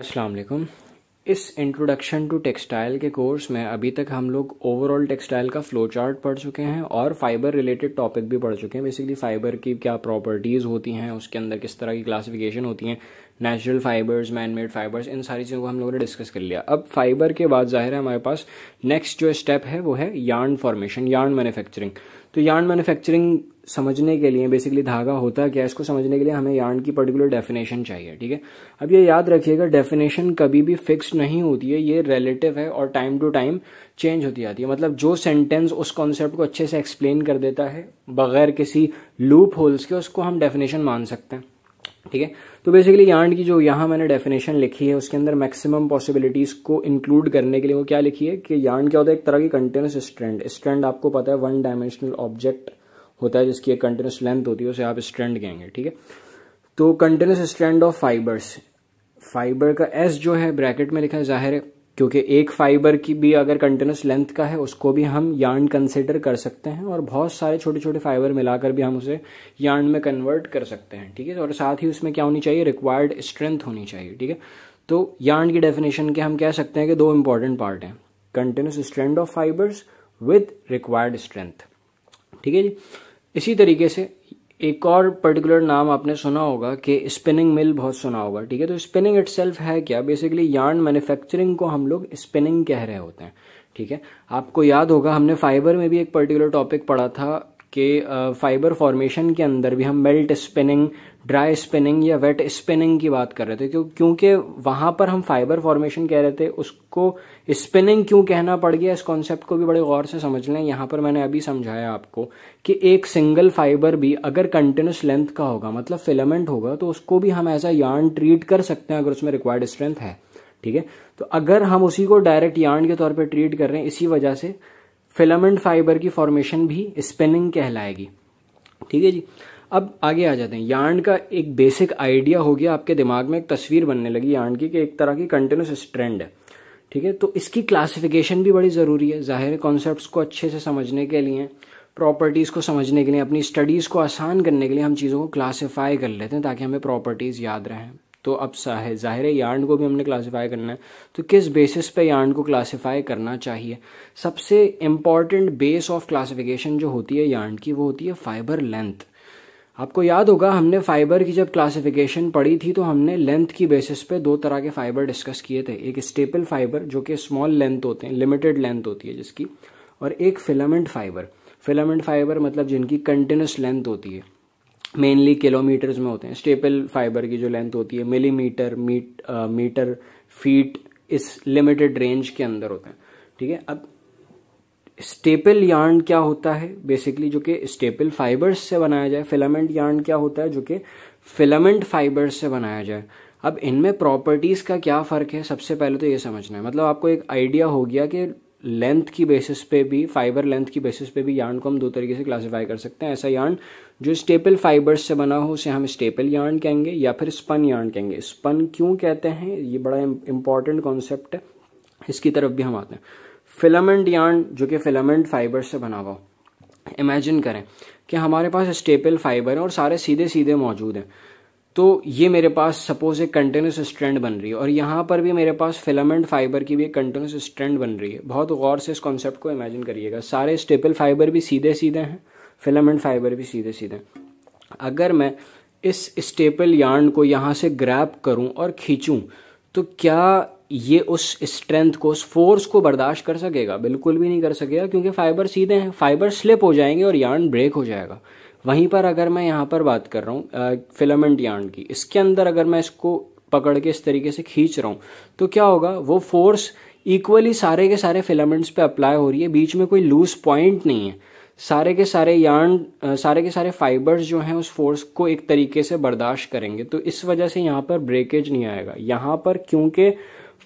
अस्सलाम वालेकुम इस इंट्रोडक्शन टू टेक्सटाइल के कोर्स में अभी तक हम लोग ओवरऑल टेक्सटाइल का फ्लो चार्ट पढ़ चुके हैं और फाइबर रिलेटेड टॉपिक भी पढ़ चुके हैं बेसिकली फाइबर की क्या प्रॉपर्टीज़ होती हैं उसके अंदर किस तरह की क्लासिफिकेशन होती हैं natural fibres man made fibres इन सारी चीज़ों को हम लोगों ने डिस्कस कर लिया अब फाइबर के बाद जाहिर है हमारे पास नेक्स्ट जो स्टेप है वो है यार्न फॉर्मेशन यार्न मैन्युफैक्चरिंग तो यार्न मैन्युफैक्चरिंग समझने के लिए बेसिकली धागा होता क्या है इसको समझने के लिए हमें यार्न की पर्टिकुलर डेफिनेशन चाहिए ठीक है अब ये याद रखिएगा डेफिनेशन कभी भी फिक्स नहीं होती है ये रिलेटिव है और टाइम टू टाइम चेंज होती जाती है मतलब जो सेंटेंस उस कॉन्सेप्ट को अच्छे से एक्सप्लेन कर देता है बगैर किसी लूप होल्स के उसको हम डेफिनेशन मान सकते हैं ठीक है तो बेसिकली यार्ड की जो यहां मैंने डेफिनेशन लिखी है उसके अंदर मैक्सिमम पॉसिबिलिटीज को इंक्लूड करने के लिए वो क्या लिखी है कि यार्ड क्या होता है एक तरह की कंटिन्यूस स्ट्रेंड स्ट्रेंड आपको पता है वन डायमेंशनल ऑब्जेक्ट होता है जिसकी एक कंटिन्यूस लेंथ होती है उसे आप स्ट्रेंड कहेंगे ठीक है तो continuous strand of fibres fibre का एस जो है ब्रैकेट में लिखा है जाहिर है क्योंकि एक फाइबर की भी अगर कंटिन्यूस लेंथ का है उसको भी हम यार्न कंसिडर कर सकते हैं और बहुत सारे छोटे छोटे फाइबर मिलाकर भी हम उसे यार्न में कन्वर्ट कर सकते हैं ठीक है और साथ ही उसमें क्या होनी चाहिए रिक्वायर्ड स्ट्रेंथ होनी चाहिए ठीक है तो यार्न की डेफिनेशन के हम कह सकते हैं कि दो इंपॉर्टेंट पार्ट हैं continuous strength of fibres with required strength ठीक है जी इसी तरीके से एक और पर्टिकुलर नाम आपने सुना होगा कि स्पिनिंग मिल बहुत सुना होगा ठीक है तो स्पिनिंग इट है क्या बेसिकली यार्न मैन्युफैक्चरिंग को हम लोग स्पिनिंग कह रहे होते हैं ठीक है आपको याद होगा हमने फाइबर में भी एक पर्टिकुलर टॉपिक पढ़ा था कि फाइबर फॉर्मेशन के अंदर भी हम मेल्ट स्पिनिंग ड्राई स्पिनिंग या वेट स्पिनिंग की बात कर रहे थे क्यों क्योंकि वहां पर हम फाइबर फॉर्मेशन कह रहे थे उसको स्पिनिंग क्यों कहना पड़ गया इस कॉन्सेप्ट को भी बड़े गौर से समझ लें यहां पर मैंने अभी समझाया आपको कि एक सिंगल फाइबर भी अगर कंटिन्यूस लेंथ का होगा मतलब फिलामेंट होगा तो उसको भी हम ऐसा यार्न ट्रीट कर सकते हैं अगर उसमें रिक्वायर्ड स्ट्रेंथ है ठीक है तो अगर हम उसी को डायरेक्ट यार्न के तौर पर ट्रीट कर रहे हैं इसी वजह से फिलामेंट फाइबर की फॉर्मेशन भी स्पिनिंग कहलाएगी ठीक है जी अब आगे आ जाते हैं यार्न का एक बेसिक आइडिया हो गया आपके दिमाग में एक तस्वीर बनने लगी यार्न की कि एक तरह की कंटिन्यूस ट्रेंड है ठीक है तो इसकी क्लासिफिकेशन भी बड़ी ज़रूरी है ज़ाहिर कॉन्सेप्ट को अच्छे से समझने के लिए प्रॉपर्टीज़ को समझने के लिए अपनी स्टडीज़ को आसान करने के लिए हम चीज़ों को क्लासीफाई कर लेते हैं ताकि हमें प्रॉपर्टीज़ याद रहें तो अब है ज़ाहिर है यार्ड को भी हमने क्लासीफाई करना है तो किस बेसिस पे यार्ड को क्लासीफाई करना चाहिए सबसे इंपॉर्टेंट बेस ऑफ क्लासिफिकेशन जो होती है यार्ड की वो होती है फाइबर लेंथ आपको याद होगा हमने फाइबर की जब क्लासिफिकेशन पढ़ी थी तो हमने लेंथ की बेसिस पे दो तरह के फाइबर डिस्कस किए थे एक स्टेपल फाइबर जो कि स्मॉल लेंथ होते हैं लिमिटेड लेंथ होती है जिसकी और एक फिलामेंट फाइबर फिलामेंट फाइबर मतलब जिनकी कंटिन्यूस लेंथ होती है मेनली किलोमीटर्स में होते हैं स्टेपल फाइबर की जो लेंथ होती है मिलीमीटर मीट मीटर फीट इस लिमिटेड रेंज के अंदर होते हैं ठीक है अब स्टेपल यार्न क्या होता है बेसिकली जो कि स्टेपल फाइबर्स से बनाया जाए फिलामेंट यार्न क्या होता है जो कि फिलामेंट फाइबर्स से बनाया जाए अब इनमें प्रॉपर्टीज़ का क्या फ़र्क है सबसे पहले तो ये समझना है मतलब आपको एक आइडिया हो गया कि लेंथ की बेसिस पे भी फाइबर लेंथ की बेसिस पे भी यार्न को हम दो तरीके से क्लासिफाई कर सकते हैं ऐसा यार्न जो स्टेपल फाइबर्स से बना हो उसे हम स्टेपल यार्न कहेंगे या फिर स्पन यार्न कहेंगे स्पन क्यों कहते हैं ये बड़ा इंपॉर्टेंट कॉन्सेप्ट है इसकी तरफ भी हम आते हैं फिलामेंट यार्न जो कि फिलामेंट फाइबर से बना हुआ इमेजिन करें कि हमारे पास स्टेपल फाइबर हैं और सारे सीधे सीधे मौजूद हैं तो ये मेरे पास सपोज एक कंटिन्यूस स्ट्रेंड बन रही है और यहाँ पर भी मेरे पास फिलामेंट फाइबर की भी एक कंटिन्यूस स्ट्रेंड बन रही है बहुत गौर से इस कॉन्सेप्ट को इमेजिन करिएगा सारे स्टेपल फाइबर भी सीधे सीधे हैं फिलामेंट फाइबर भी सीधे सीधे हैं अगर मैं इस स्टेपल यार्न को यहाँ से ग्रैप करूँ और खींचूँ तो क्या ये उस स्ट्रेंथ को उस फोर्स को बर्दाश्त कर सकेगा बिल्कुल भी नहीं कर सकेगा क्योंकि फाइबर सीधे हैं फाइबर स्लिप हो जाएंगे और यार्न ब्रेक हो जाएगा वहीं पर अगर मैं यहाँ पर बात कर रहा हूँ फिलामेंट यार्न की इसके अंदर अगर मैं इसको पकड़ के इस तरीके से खींच रहा हूँ तो क्या होगा वो फोर्स इक्वली सारे के सारे फिलामेंट्स पे अप्लाई हो रही है बीच में कोई लूज पॉइंट नहीं है सारे के सारे यार्न सारे के सारे फाइबर्स जो हैं उस फोर्स को एक तरीके से बर्दाश्त करेंगे तो इस वजह से यहाँ पर ब्रेकेज नहीं आएगा यहाँ पर क्योंकि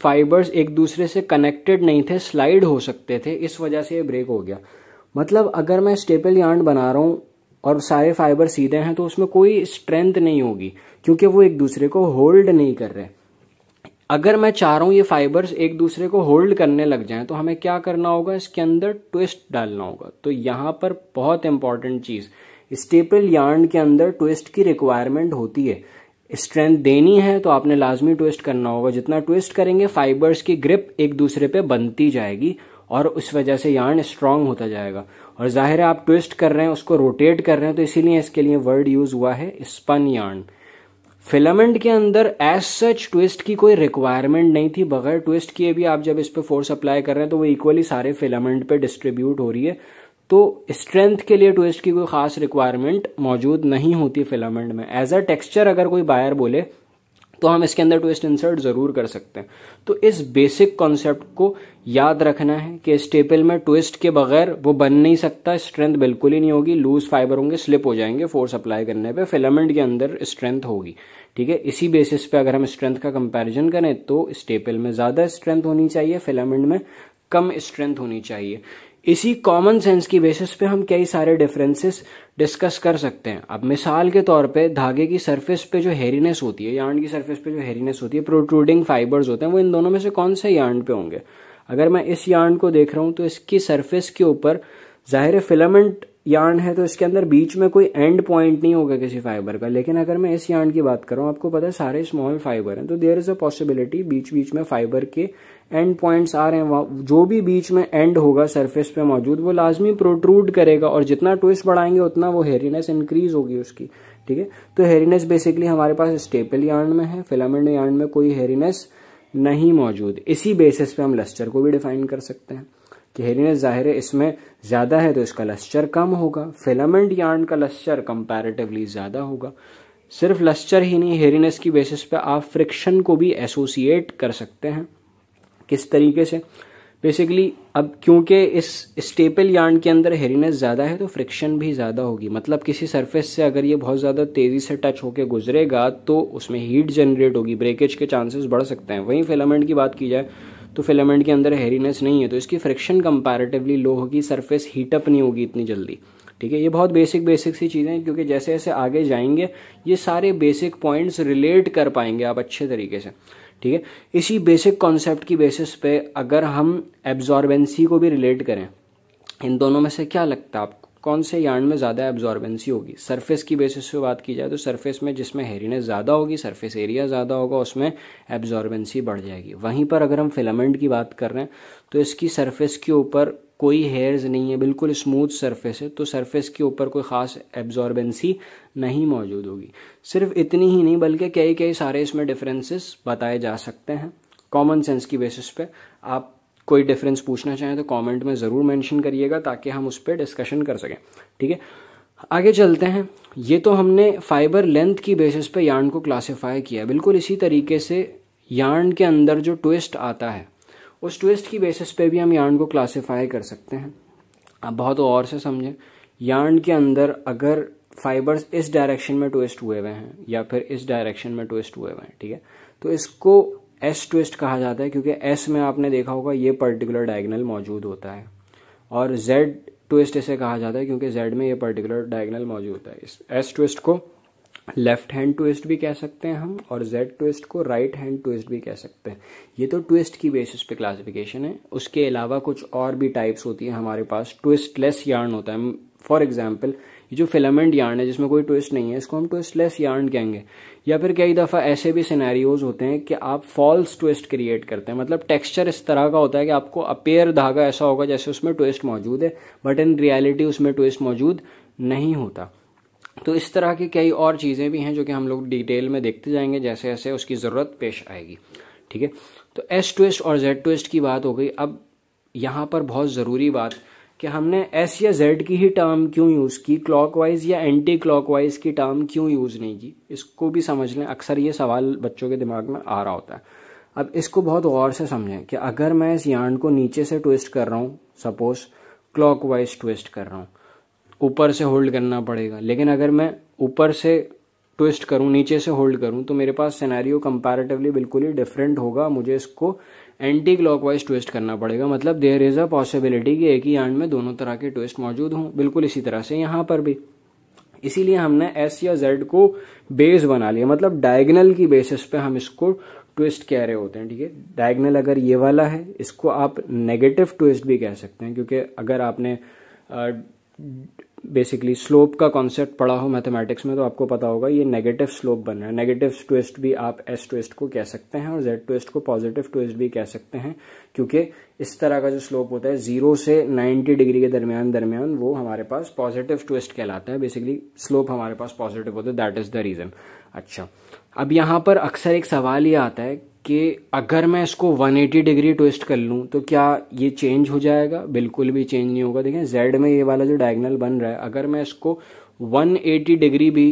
फाइबर्स एक दूसरे से कनेक्टेड नहीं थे स्लाइड हो सकते थे इस वजह से ये ब्रेक हो गया मतलब अगर मैं स्टेपल यार्न बना रहा हूँ और सारे फाइबर सीधे हैं तो उसमें कोई स्ट्रेंथ नहीं होगी क्योंकि वो एक दूसरे को होल्ड नहीं कर रहे अगर मैं चाह रहा हूँ ये फाइबर्स एक दूसरे को होल्ड करने लग जाएं तो हमें क्या करना होगा इसके अंदर ट्विस्ट डालना होगा तो यहाँ पर बहुत इंपॉर्टेंट चीज़ स्टेपल यार्न के अंदर ट्विस्ट की रिक्वायरमेंट होती है स्ट्रेंथ देनी है तो आपने लाजमी ट्विस्ट करना होगा जितना ट्विस्ट करेंगे फाइबर्स की ग्रिप एक दूसरे पे बनती जाएगी और उस वजह से यार्न स्ट्रांग होता जाएगा और जाहिर है आप ट्विस्ट कर रहे हैं उसको रोटेट कर रहे हैं तो इसीलिए इसके लिए वर्ड यूज हुआ है स्पन यार्न फिलामेंट के अंदर एज सच ट्विस्ट की कोई रिक्वायरमेंट नहीं थी बगैर ट्विस्ट किए भी आप जब इस पर फोर्स अप्लाई कर रहे हैं तो वो इक्वली सारे फिलामेंट पे डिस्ट्रीब्यूट हो रही है तो स्ट्रेंथ के लिए ट्विस्ट की कोई खास रिक्वायरमेंट मौजूद नहीं होती फिलामेंट में एज अ टेक्सचर अगर कोई बायर बोले तो हम इसके अंदर ट्विस्ट इंसर्ट ज़रूर कर सकते हैं तो इस बेसिक कॉन्सेप्ट को याद रखना है कि स्टेपल में ट्विस्ट के बगैर वो बन नहीं सकता स्ट्रेंथ बिल्कुल ही नहीं होगी लूज फाइबर होंगे स्लिप हो जाएंगे फोर्स अप्लाई करने पे फिलामेंट के अंदर स्ट्रेंथ होगी ठीक है इसी बेसिस पे अगर हम स्ट्रेंथ का कंपेरिजन करें तो स्टेपल में ज़्यादा स्ट्रेंथ होनी चाहिए फिलामेंट में कम स्ट्रेंथ होनी चाहिए इसी कॉमन सेंस की बेसिस पे हम कई सारे डिफरेंसेस डिस्कस कर सकते हैं अब मिसाल के तौर पे धागे की सरफेस पे जो हेरीनेस होती है यार्न की सरफेस पे जो हेरीनेस होती है प्रोट्रूडिंग फाइबर्स होते हैं वो इन दोनों में से कौन से यार्न पे होंगे अगर मैं इस यार्न को देख रहा हूँ तो इसकी सरफेस के ऊपर ज़ाहिर फिलामेंट यार्न है तो इसके अंदर बीच में कोई एंड पॉइंट नहीं होगा किसी फाइबर का लेकिन अगर मैं इस यार्न की बात करूँ आपको पता है सारे स्मॉल फाइबर हैं तो देर इज़ अ पॉसिबिलिटी बीच बीच में फाइबर के एंड पॉइंट्स आ रहे हैं वहाँ जो भी बीच में एंड होगा सरफेस पे मौजूद वो लाजमी प्रोट्रूड करेगा और जितना ट्विस्ट बढ़ाएंगे उतना वो हेरीनेस इंक्रीज होगी उसकी ठीक है तो हेरीनेस बेसिकली हमारे पास स्टेपल यार्न में है फिलामेंट यार्न में कोई हेरीनेस नहीं मौजूद इसी बेसिस पे हम लस्टर को भी डिफाइन कर सकते हैं गहरीनेस ज़ाहिर है इसमें ज़्यादा है तो इसका लस्चर कम होगा फिलामेंट यार्न का लस्चर कंपैरेटिवली ज़्यादा होगा सिर्फ लस्चर ही नहीं हेरीनेस की बेसिस पे आप फ्रिक्शन को भी एसोसिएट कर सकते हैं किस तरीके से बेसिकली अब क्योंकि इस स्टेपल यार्न के अंदर हेरीनेस ज़्यादा है तो फ्रिक्शन भी ज़्यादा होगी मतलब किसी सरफेस से अगर ये बहुत ज़्यादा तेज़ी से टच होकर गुजरेगा तो उसमें हीट जनरेट होगी ब्रेकेज के चांसेस बढ़ सकते हैं वहीं फिलामेंट की बात की जाए तो फिलामेंट के अंदर हेरीनेस नहीं है तो इसकी फ्रिक्शन कंपैरेटिवली लो होगी सरफेस हीटअप नहीं होगी इतनी जल्दी ठीक है ये बहुत बेसिक बेसिक सी चीज़ें हैं क्योंकि जैसे जैसे आगे जाएंगे ये सारे बेसिक पॉइंट्स रिलेट कर पाएंगे आप अच्छे तरीके से ठीक है इसी बेसिक कॉन्सेप्ट की बेसिस पे अगर हम एब्जॉर्बेंसी को भी रिलेट करें इन दोनों में से क्या लगता है आपको कौन से यार्ड में ज़्यादा एब्जॉर्बेंसी होगी सरफेस की बेसिस पे बात की जाए तो सरफेस में जिसमें हेरीनेस ज़्यादा होगी सरफेस एरिया ज़्यादा होगा उसमें एब्जॉर्बेंसी बढ़ जाएगी वहीं पर अगर हम फिलामेंट की बात कर रहे हैं तो इसकी सरफेस के ऊपर कोई हेयर्स नहीं है बिल्कुल स्मूथ सरफेस है तो सरफेस के ऊपर कोई ख़ास एब्जॉर्बेंसी नहीं मौजूद होगी सिर्फ इतनी ही नहीं बल्कि कई कई सारे इसमें डिफरेंसेस बताए जा सकते हैं कॉमन सेंस की बेसिस पे आप कोई डिफरेंस पूछना चाहें तो कमेंट में ज़रूर मेंशन करिएगा ताकि हम उस पर डिस्कशन कर सकें ठीक है आगे चलते हैं ये तो हमने फाइबर लेंथ की बेसिस पे यार्न को क्लासिफाई किया बिल्कुल इसी तरीके से यार्न के अंदर जो ट्विस्ट आता है उस ट्विस्ट की बेसिस पे भी हम यार्न को क्लासिफाई कर सकते हैं आप बहुत और से समझें यार्न के अंदर अगर फाइबर्स इस डायरेक्शन में ट्विस्ट हुए हुए हैं या फिर इस डायरेक्शन में ट्विस्ट हुए हुए हैं ठीक है तो इसको एस ट्विस्ट कहा जाता है क्योंकि एस में आपने देखा होगा ये पर्टिकुलर डायगनल मौजूद होता है और जेड ट्विस्ट इसे कहा जाता है क्योंकि जेड में ये पर्टिकुलर डायगनल मौजूद होता है इस एस ट्विस्ट को लेफ्ट हैंड ट्विस्ट भी कह सकते हैं हम और जेड ट्विस्ट को राइट हैंड ट्विस्ट भी कह सकते हैं ये तो ट्विस्ट की बेसिस पे क्लासिफिकेशन है उसके अलावा कुछ और भी टाइप्स होती है हमारे पास ट्विस्ट लेस यार्न होता है फॉर एग्जाम्पल ये जो फिलामेंट यार्न है जिसमें कोई ट्विस्ट नहीं है इसको हम ट्विस्ट लेस यार्न कहेंगे या फिर कई दफ़ा ऐसे भी सिनेरियोज होते हैं कि आप फॉल्स ट्विस्ट क्रिएट करते हैं मतलब टेक्सचर इस तरह का होता है कि आपको अपेयर धागा ऐसा होगा जैसे उसमें ट्विस्ट मौजूद है बट इन रियलिटी उसमें ट्विस्ट मौजूद नहीं होता तो इस तरह की कई और चीज़ें भी हैं जो कि हम लोग डिटेल में देखते जाएंगे जैसे जैसे उसकी ज़रूरत पेश आएगी ठीक है तो एस ट्विस्ट और जेड ट्विस्ट की बात हो गई अब यहाँ पर बहुत ज़रूरी बात कि हमने एस या जेड की ही टर्म क्यों यूज़ की क्लॉकवाइज या एंटी क्लॉकवाइज की टर्म क्यों यूज़ नहीं की इसको भी समझ लें अक्सर ये सवाल बच्चों के दिमाग में आ रहा होता है अब इसको बहुत गौर से समझें कि अगर मैं इस यार्ड को नीचे से ट्विस्ट कर रहा हूँ सपोज क्लॉक ट्विस्ट कर रहा हूँ ऊपर से होल्ड करना पड़ेगा लेकिन अगर मैं ऊपर से ट्विस्ट करूँ नीचे से होल्ड करूँ तो मेरे पास सिनेरियो कंपैरेटिवली बिल्कुल ही डिफरेंट होगा मुझे इसको एंटी क्लॉक ट्विस्ट करना पड़ेगा मतलब देयर इज़ अ पॉसिबिलिटी कि एक ही आंड में दोनों तरह के ट्विस्ट मौजूद हों बिल्कुल इसी तरह से यहां पर भी इसीलिए हमने एस या जेड को बेस बना लिया मतलब डायगनल की बेसिस पे हम इसको ट्विस्ट कह रहे होते हैं ठीक है डायगनल अगर ये वाला है इसको आप नेगेटिव ट्विस्ट भी कह सकते हैं क्योंकि अगर आपने बेसिकली स्लोप का कॉन्सेप्ट पढ़ा हो मैथमेटिक्स में तो आपको पता होगा ये नेगेटिव स्लोप बन रहा है नेगेटिव ट्विस्ट भी आप एस ट्विस्ट को कह सकते हैं और जेड ट्विस्ट को पॉजिटिव ट्विस्ट भी कह सकते हैं क्योंकि इस तरह का जो स्लोप होता है जीरो से नाइन्टी डिग्री के दरमियान दरमियान वो हमारे पास पॉजिटिव ट्विस्ट कहलाता है बेसिकली स्लोप हमारे पास पॉजिटिव होता है दैट इज द रीजन अच्छा अब यहाँ पर अक्सर एक सवाल ये आता है कि अगर मैं इसको 180 डिग्री ट्विस्ट कर लूँ तो क्या ये चेंज हो जाएगा बिल्कुल भी चेंज नहीं होगा देखें जेड में ये वाला जो डायगनल बन रहा है अगर मैं इसको 180 डिग्री भी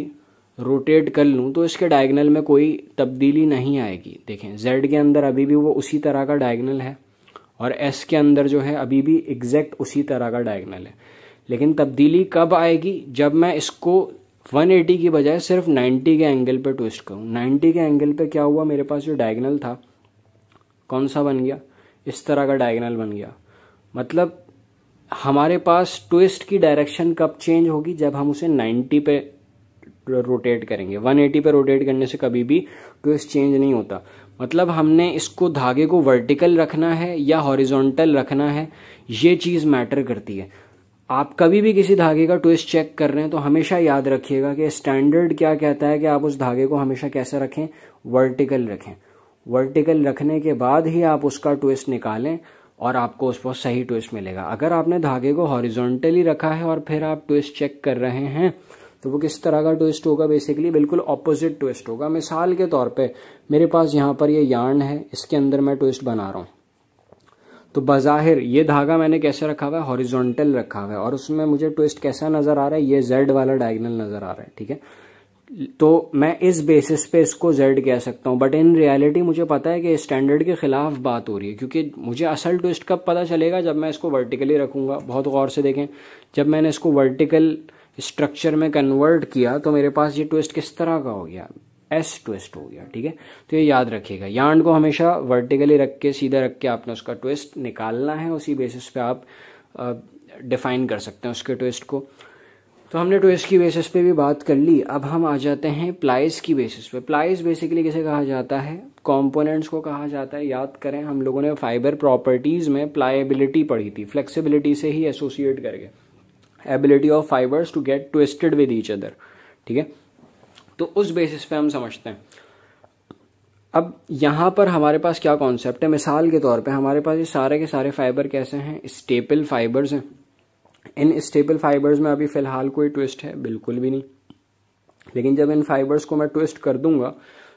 रोटेट कर लूँ तो इसके डायगनल में कोई तब्दीली नहीं आएगी देखें जेड के अंदर अभी भी वो उसी तरह का डायगनल है और एस के अंदर जो है अभी भी एग्जैक्ट उसी तरह का डायगनल है लेकिन तब्दीली कब आएगी जब मैं इसको 180 की बजाय सिर्फ 90 के एंगल पे ट्विस्ट करूँ 90 के एंगल पे क्या हुआ मेरे पास जो डायगनल था कौन सा बन गया इस तरह का डायगनल बन गया मतलब हमारे पास ट्विस्ट की डायरेक्शन कब चेंज होगी जब हम उसे 90 पे रोटेट करेंगे 180 पे रोटेट करने से कभी भी ट्विस्ट चेंज नहीं होता मतलब हमने इसको धागे को वर्टिकल रखना है या हॉरिजॉन्टल रखना है ये चीज़ मैटर करती है आप कभी भी किसी धागे का ट्विस्ट चेक कर रहे हैं तो हमेशा याद रखिएगा कि स्टैंडर्ड क्या कहता है कि आप उस धागे को हमेशा कैसे रखें वर्टिकल रखें वर्टिकल रखने के बाद ही आप उसका ट्विस्ट निकालें और आपको उस पर सही ट्विस्ट मिलेगा अगर आपने धागे को हॉरिजोंटली रखा है और फिर आप ट्विस्ट चेक कर रहे हैं तो वो किस तरह का ट्विस्ट होगा बेसिकली बिल्कुल ऑपोजिट ट्विस्ट होगा मिसाल के तौर पे मेरे पास यहाँ पर ये यार्न है इसके अंदर मैं ट्विस्ट बना रहा हूँ तो बाहिर ये धागा मैंने कैसे रखा हुआ है हॉरिजॉन्टल रखा हुआ है और उसमें मुझे ट्विस्ट कैसा नज़र आ रहा है ये जेड वाला डायगनल नज़र आ रहा है ठीक है तो मैं इस बेसिस पे इसको जेड कह सकता हूँ बट इन रियलिटी मुझे पता है कि स्टैंडर्ड के खिलाफ बात हो रही है क्योंकि मुझे असल ट्विस्ट कब पता चलेगा जब मैं इसको वर्टिकली रखूंगा बहुत गौर से देखें जब मैंने इसको वर्टिकल स्ट्रक्चर में कन्वर्ट किया तो मेरे पास ये ट्विस्ट किस तरह का हो गया एस ट्विस्ट हो गया ठीक है तो ये याद रखिएगा यांड को हमेशा वर्टिकली रख के सीधा रख के आपने उसका ट्विस्ट निकालना है उसी बेसिस पे आप डिफाइन कर सकते हैं उसके ट्विस्ट को तो हमने ट्विस्ट की बेसिस पे भी बात कर ली अब हम आ जाते हैं प्लाइज की बेसिस पे प्लाइज बेसिकली किसे कहा जाता है कॉम्पोनेंट्स को कहा जाता है याद करें हम लोगों ने फाइबर प्रॉपर्टीज़ में प्लाइबिलिटी पढ़ी थी फ्लेक्सिबिलिटी से ही एसोसिएट करके ability of fibres to get twisted with each other ठीक है तो उस बेसिस पे हम समझते हैं अब यहाँ पर हमारे पास क्या कॉन्सेप्ट है मिसाल के तौर पे हमारे पास ये सारे के सारे फाइबर कैसे हैं स्टेपल फाइबर्स हैं इन स्टेपल फाइबर्स में अभी फ़िलहाल कोई ट्विस्ट है बिल्कुल भी नहीं लेकिन जब इन फाइबर्स को मैं ट्विस्ट कर दूंगा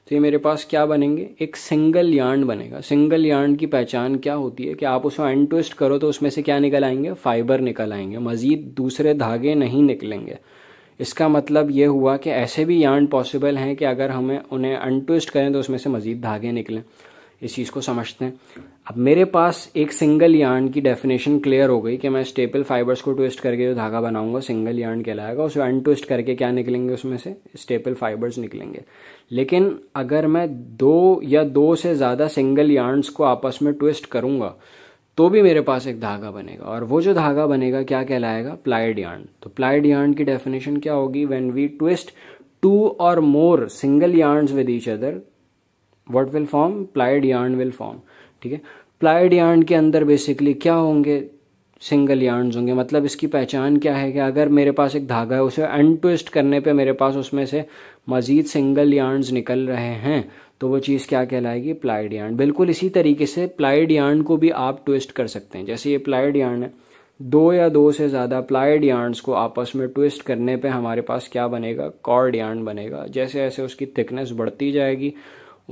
तो ये मेरे पास क्या बनेंगे एक सिंगल यार्न बनेगा सिंगल यार्न की पहचान क्या होती है कि आप उसको एंड ट्विस्ट करो तो उसमें से क्या निकल आएंगे फाइबर निकल आएंगे मज़ीद दूसरे धागे नहीं निकलेंगे इसका मतलब ये हुआ कि ऐसे भी यार्न पॉसिबल हैं कि अगर हमें उन्हें अनट्विस्ट करें तो उसमें से मज़ीद धागे निकलें इस चीज़ को समझते हैं अब मेरे पास एक सिंगल यार्न की डेफिनेशन क्लियर हो गई कि मैं स्टेपल फाइबर्स को ट्विस्ट करके जो धागा बनाऊंगा सिंगल यार्न कहलाएगा उसे अनट्विस्ट करके क्या निकलेंगे उसमें से स्टेपल फाइबर्स निकलेंगे लेकिन अगर मैं दो या दो से ज़्यादा सिंगल यार्नस को आपस में ट्विस्ट करूँगा तो भी मेरे पास एक धागा बनेगा और वो जो धागा बनेगा क्या कहलाएगा प्लाइड यार्न तो प्लाइड यार्न की डेफिनेशन क्या होगी व्हेन वी ट्विस्ट टू और more single yarn with each other what will form plied yarn will form ठीक है प्लाइड यार्न के अंदर बेसिकली क्या होंगे सिंगल यार्न होंगे मतलब इसकी पहचान क्या है कि अगर मेरे पास एक धागा है उसे अनट्विस्ट करने पे मेरे पास उसमें से मज़ीद सिंगल यार्न निकल रहे हैं तो वो चीज़ क्या कहलाएगी प्लाइड यार्न बिल्कुल इसी तरीके से प्लाइड यार्न को भी आप ट्विस्ट कर सकते हैं जैसे ये प्लाइड यार्न है दो या दो से ज़्यादा प्लाइड यार्नस को आपस में ट्विस्ट करने पे हमारे पास क्या बनेगा कॉर्ड यार्न बनेगा जैसे जैसे उसकी थिकनेस बढ़ती जाएगी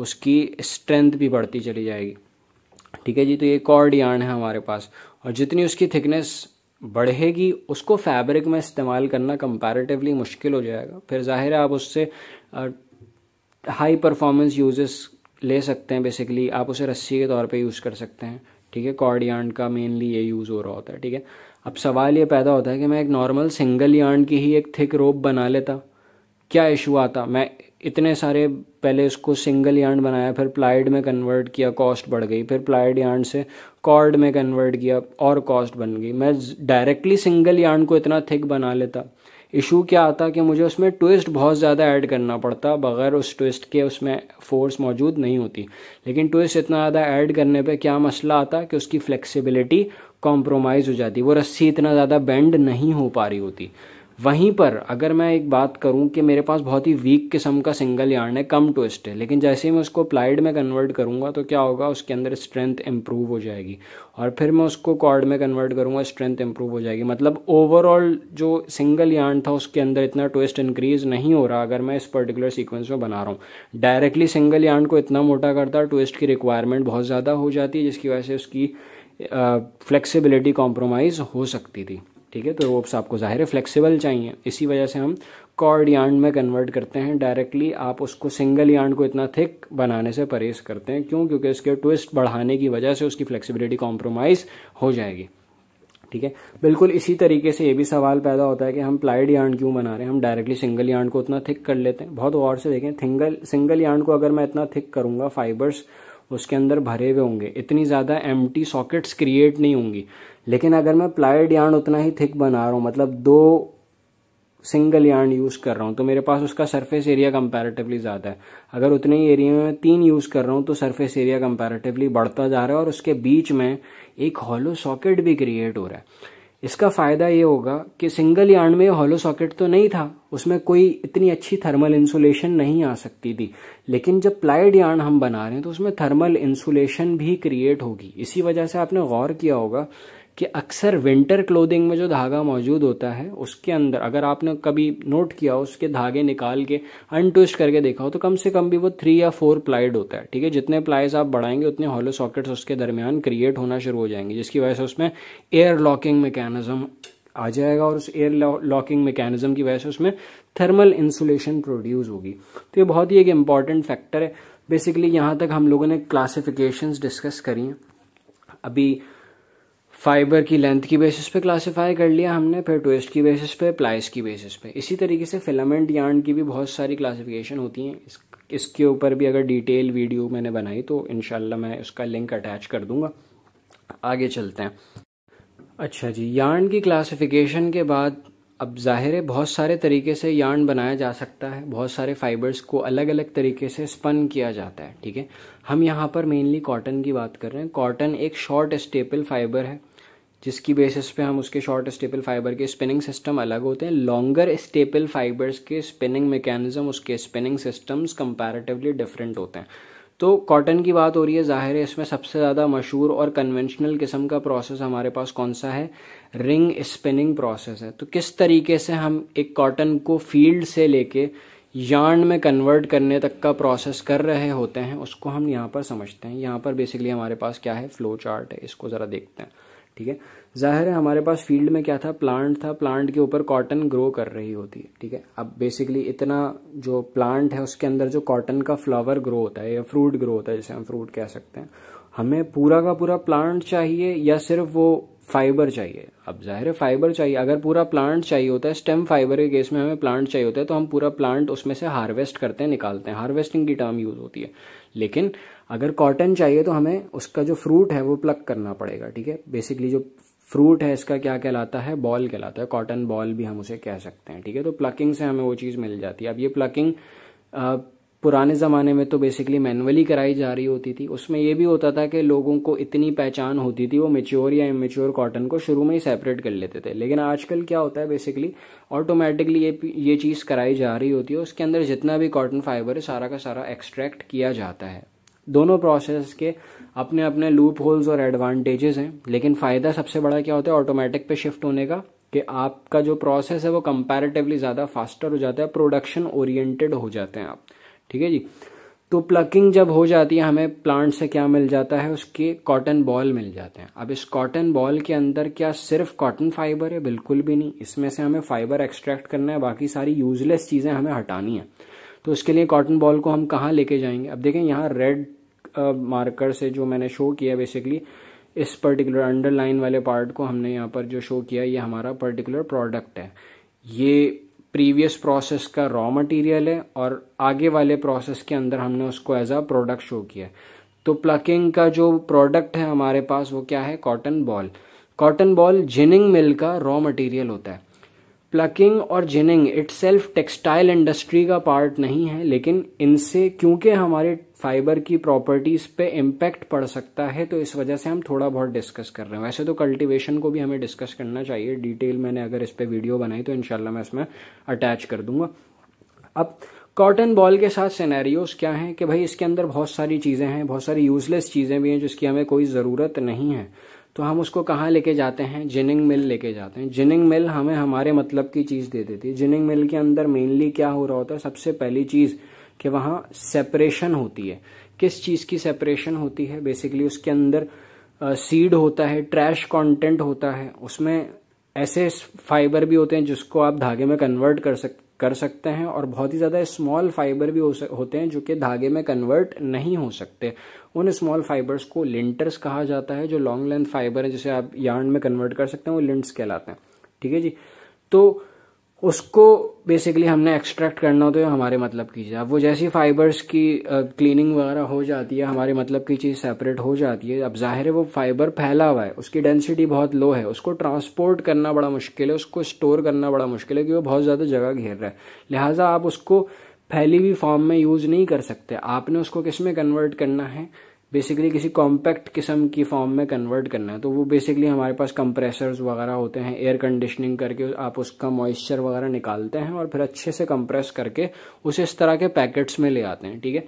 उसकी स्ट्रेंथ भी बढ़ती चली जाएगी ठीक है जी तो ये कॉर्ड यार्न है हमारे पास और जितनी उसकी थिकनेस बढ़ेगी उसको फैब्रिक में इस्तेमाल करना कंपैरेटिवली मुश्किल हो जाएगा फिर जाहिर है आप उससे हाई परफॉर्मेंस यूजेस ले सकते हैं बेसिकली आप उसे रस्सी के तौर पे यूज़ कर सकते हैं ठीक है कॉर्ड यार्न का मेनली ये यूज़ हो रहा होता है ठीक है अब सवाल ये पैदा होता है कि मैं एक नॉर्मल सिंगल यार्न की ही एक थिक रोप बना लेता क्या इशू आता मैं इतने सारे पहले इसको सिंगल यार्न बनाया फिर प्लाइड में कन्वर्ट किया कॉस्ट बढ़ गई फिर प्लाइड यार्न से कॉर्ड में कन्वर्ट किया और कॉस्ट बन गई मैं डायरेक्टली सिंगल यार्न को इतना थिक बना लेता इशू क्या आता कि मुझे उसमें ट्विस्ट बहुत ज़्यादा ऐड करना पड़ता बगैर उस ट्विस्ट के उसमें फोर्स मौजूद नहीं होती लेकिन ट्विस्ट इतना ज़्यादा ऐड करने पे क्या मसला आता कि उसकी फ्लेक्सिबिलिटी कॉम्प्रोमाइज़ हो जाती वो रस्सी इतना ज़्यादा बेंड नहीं हो पा रही होती वहीं पर अगर मैं एक बात करूं कि मेरे पास बहुत ही वीक किस्म का सिंगल यार्न है कम ट्विस्ट है लेकिन जैसे ही मैं उसको प्लाइड में कन्वर्ट करूंगा तो क्या होगा उसके अंदर स्ट्रेंथ इम्प्रूव हो जाएगी और फिर मैं उसको कॉर्ड में कन्वर्ट करूंगा स्ट्रेंथ इम्प्रूव हो जाएगी मतलब ओवरऑल जो सिंगल यार्न था उसके अंदर इतना ट्विस्ट इंक्रीज नहीं हो रहा अगर मैं इस पर्टिकुलर सीक्वेंस में बना रहा हूँ डायरेक्टली सिंगल यार्न को इतना मोटा करता ट्विस्ट की रिक्वायरमेंट बहुत ज़्यादा हो जाती है जिसकी वजह से उसकी फ्लेक्सिबिलिटी कॉम्प्रोमाइज़ हो सकती थी ठीक है तो रोप्स आपको ज़ाहिर है फ्लेक्सिबल चाहिए इसी वजह से हम कॉर्ड यार्ड में कन्वर्ट करते हैं डायरेक्टली आप उसको सिंगल यार्ड को इतना थिक बनाने से परहेज करते हैं क्यों क्योंकि इसके ट्विस्ट बढ़ाने की वजह से उसकी फ्लेक्सिबिलिटी कॉम्प्रोमाइज़ हो जाएगी ठीक है बिल्कुल इसी तरीके से ये भी सवाल पैदा होता है कि हम प्लाइड यार्ड क्यों बना रहे हैं हम डायरेक्टली सिंगल यार्ड को इतना थिक कर लेते हैं बहुत गौर से देखें सिंगल सिंगल यार्न को अगर मैं इतना थिक करूंगा फाइबर्स उसके अंदर भरे हुए होंगे इतनी ज़्यादा एम सॉकेट्स क्रिएट नहीं होंगी लेकिन अगर मैं प्लाइड यार्ड उतना ही थिक बना रहा हूँ मतलब दो सिंगल यार्ड यूज़ कर रहा हूँ तो मेरे पास उसका सरफेस एरिया कंपैरेटिवली ज़्यादा है अगर उतने ही एरिया में तीन यूज़ कर रहा हूँ तो सरफेस एरिया कंपैरेटिवली बढ़ता जा रहा है और उसके बीच में एक हॉलो सॉकेट भी क्रिएट हो रहा है इसका फ़ायदा ये होगा कि सिंगल यार्ड में हॉलो सॉकेट तो नहीं था उसमें कोई इतनी अच्छी थर्मल इंसुलेशन नहीं आ सकती थी लेकिन जब प्लाइड यार्ड हम बना रहे हैं तो उसमें थर्मल इंसुलेशन भी क्रिएट होगी इसी वजह से आपने गौर किया होगा कि अक्सर विंटर क्लोदिंग में जो धागा मौजूद होता है उसके अंदर अगर आपने कभी नोट किया हो उसके धागे निकाल के अनट्विस्ट करके देखा हो तो कम से कम भी वो थ्री या फोर प्लाइड होता है ठीक है जितने प्लाइज आप बढ़ाएंगे उतने हॉलो सॉकेट्स उसके दरमियान क्रिएट होना शुरू हो जाएंगे जिसकी वजह से उसमें एयर लॉकिंग मैकेनिज्म आ जाएगा और उस एयर लॉकिंग मैकेनिज्म की वजह से उसमें थर्मल इंसुलेशन प्रोड्यूस होगी तो ये बहुत ही एक इम्पॉर्टेंट फैक्टर है बेसिकली यहाँ तक हम लोगों ने क्लासिफिकेशंस डिस्कस करी हैं अभी फाइबर की लेंथ की बेसिस पे क्लासिफाई कर लिया हमने फिर ट्विस्ट की बेसिस पे प्लाइस की बेसिस पे इसी तरीके से फिलामेंट यार्न की भी बहुत सारी क्लासिफिकेशन होती हैं इस, इसके ऊपर भी अगर डिटेल वीडियो मैंने बनाई तो इनशाला मैं उसका लिंक अटैच कर दूंगा आगे चलते हैं अच्छा जी यार्न की क्लासिफिकेशन के बाद अब ज़ाहिर है बहुत सारे तरीके से यार्न बनाया जा सकता है बहुत सारे फाइबर्स को अलग अलग तरीके से स्पन किया जाता है ठीक है हम यहाँ पर मेनली कॉटन की बात कर रहे हैं कॉटन एक शॉर्ट स्टेपल फाइबर है जिसकी बेसिस पे हम उसके शॉर्ट स्टेपल फाइबर के स्पिनिंग सिस्टम अलग होते हैं लॉन्गर स्टेपल फाइबर्स के स्पिनिंग मैकेनिज्म उसके स्पिनिंग सिस्टम्स कंपैरेटिवली डिफरेंट होते हैं तो कॉटन की बात हो रही है ज़ाहिर है इसमें सबसे ज़्यादा मशहूर और कन्वेंशनल किस्म का प्रोसेस हमारे पास कौन सा है रिंग स्पिनिंग प्रोसेस है तो किस तरीके से हम एक कॉटन को फील्ड से लेके यार्न में कन्वर्ट करने तक का प्रोसेस कर रहे होते हैं उसको हम यहाँ पर समझते हैं यहाँ पर बेसिकली हमारे पास क्या है फ्लो चार्ट है इसको ज़रा देखते हैं ठीक है जाहिर है हमारे पास फील्ड में क्या था प्लांट था प्लांट के ऊपर कॉटन ग्रो कर रही होती है ठीक है अब बेसिकली इतना जो प्लांट है उसके अंदर जो कॉटन का फ्लावर ग्रो होता है या फ्रूट ग्रो होता है जैसे हम फ्रूट कह सकते हैं हमें पूरा का पूरा प्लांट चाहिए या सिर्फ वो फाइबर चाहिए अब जाहिर है फाइबर चाहिए अगर पूरा प्लांट चाहिए होता है स्टेम फाइबर के केस में हमें प्लांट चाहिए होता है तो हम पूरा प्लांट उसमें से हार्वेस्ट करते हैं निकालते हैं हार्वेस्टिंग की टर्म यूज़ होती है लेकिन अगर कॉटन चाहिए तो हमें उसका जो फ्रूट है वो प्लग करना पड़ेगा ठीक है बेसिकली जो फ्रूट है इसका क्या कहलाता है बॉल कहलाता है कॉटन बॉल भी हम उसे कह सकते हैं ठीक है तो प्लकिंग से हमें वो चीज़ मिल जाती है अब ये प्लकिंग पुराने ज़माने में तो बेसिकली मैनुअली कराई जा रही होती थी उसमें यह भी होता था कि लोगों को इतनी पहचान होती थी वो मेच्योर या इमेच्योर कॉटन को शुरू में ही सेपरेट कर लेते थे लेकिन आजकल क्या होता है बेसिकली ऑटोमेटिकली ये ये चीज़ कराई जा रही होती है उसके अंदर जितना भी कॉटन फाइबर है सारा का सारा एक्सट्रैक्ट किया जाता है दोनों प्रोसेस के अपने अपने लूप होल्स और एडवांटेजेस हैं लेकिन फ़ायदा सबसे बड़ा क्या होता है ऑटोमेटिक पे शिफ्ट होने का कि आपका जो प्रोसेस है वो कंपैरेटिवली ज़्यादा फास्टर हो जाता है प्रोडक्शन ओरिएंटेड हो जाते हैं आप ठीक है जी तो प्लकिंग जब हो जाती है हमें प्लांट से क्या मिल जाता है उसके कॉटन बॉल मिल जाते हैं अब इस कॉटन बॉल के अंदर क्या सिर्फ कॉटन फाइबर है बिल्कुल भी नहीं इसमें से हमें फाइबर एक्सट्रैक्ट करना है बाकी सारी यूजलेस चीज़ें हमें हटानी है तो उसके लिए कॉटन बॉल को हम कहाँ लेके जाएंगे अब देखें यहाँ रेड मार्कर से जो मैंने शो किया बेसिकली इस पर्टिकुलर अंडरलाइन वाले पार्ट को हमने यहाँ पर जो शो किया ये हमारा पर्टिकुलर प्रोडक्ट है ये प्रीवियस प्रोसेस का रॉ मटेरियल है और आगे वाले प्रोसेस के अंदर हमने उसको एज अ प्रोडक्ट शो किया तो प्लकिंग का जो प्रोडक्ट है हमारे पास वो क्या है cotton ball cotton ball ginning mill का रॉ मटेरियल होता है प्लकिंग और जिनिंग सेल्फ टेक्सटाइल इंडस्ट्री का पार्ट नहीं है लेकिन इनसे क्योंकि हमारे फाइबर की प्रॉपर्टीज पे इम्पैक्ट पड़ सकता है तो इस वजह से हम थोड़ा बहुत डिस्कस कर रहे हैं वैसे तो कल्टीवेशन को भी हमें डिस्कस करना चाहिए डिटेल मैंने अगर इस पर वीडियो बनाई तो इनशाला मैं इसमें अटैच कर दूंगा अब कॉटन बॉल के साथ सिनेरियोज क्या हैं कि भाई इसके अंदर बहुत सारी चीज़ें हैं बहुत सारी यूजलेस चीज़ें भी हैं जिसकी हमें कोई ज़रूरत नहीं है तो हम उसको कहाँ लेके जाते हैं जिनिंग मिल लेके जाते हैं जिनिंग मिल हमें हमारे मतलब की चीज़ दे देती है जिनिंग मिल के अंदर मेनली क्या हो रहा होता है सबसे पहली चीज़ कि वहाँ सेपरेशन होती है किस चीज़ की सेपरेशन होती है बेसिकली उसके अंदर सीड होता है ट्रैश कंटेंट होता है उसमें ऐसे फाइबर भी होते हैं जिसको आप धागे में कन्वर्ट कर सकते कर सकते हैं और बहुत ही ज़्यादा स्मॉल फाइबर भी हो सक, होते हैं जो कि धागे में कन्वर्ट नहीं हो सकते उन स्मॉल फाइबर्स को लिंटर्स कहा जाता है जो लॉन्ग लेंथ फाइबर है जिसे आप यार्न में कन्वर्ट कर सकते हैं वो लिंट्स कहलाते हैं ठीक है जी तो उसको बेसिकली हमने एक्सट्रैक्ट करना होता तो है हमारे मतलब की चीज़ अब वो जैसी फाइबर्स की क्लीनिंग वगैरह हो जाती है हमारे मतलब की चीज़ सेपरेट हो जाती है अब जाहिर है वो फाइबर फैला हुआ है उसकी डेंसिटी बहुत लो है उसको ट्रांसपोर्ट करना बड़ा मुश्किल है उसको स्टोर करना बड़ा मुश्किल है कि वो बहुत ज़्यादा जगह घेर रहा है लिहाजा आप उसको फैली हुई फॉर्म में यूज़ नहीं कर सकते आपने उसको किस में कन्वर्ट करना है बेसिकली किसी कॉम्पैक्ट किस्म की फॉर्म में कन्वर्ट करना है तो वो बेसिकली हमारे पास कंप्रेसर्स वगैरह होते हैं एयर कंडीशनिंग करके आप उसका मॉइस्चर वगैरह निकालते हैं और फिर अच्छे से कंप्रेस करके उसे इस तरह के पैकेट्स में ले आते हैं ठीक है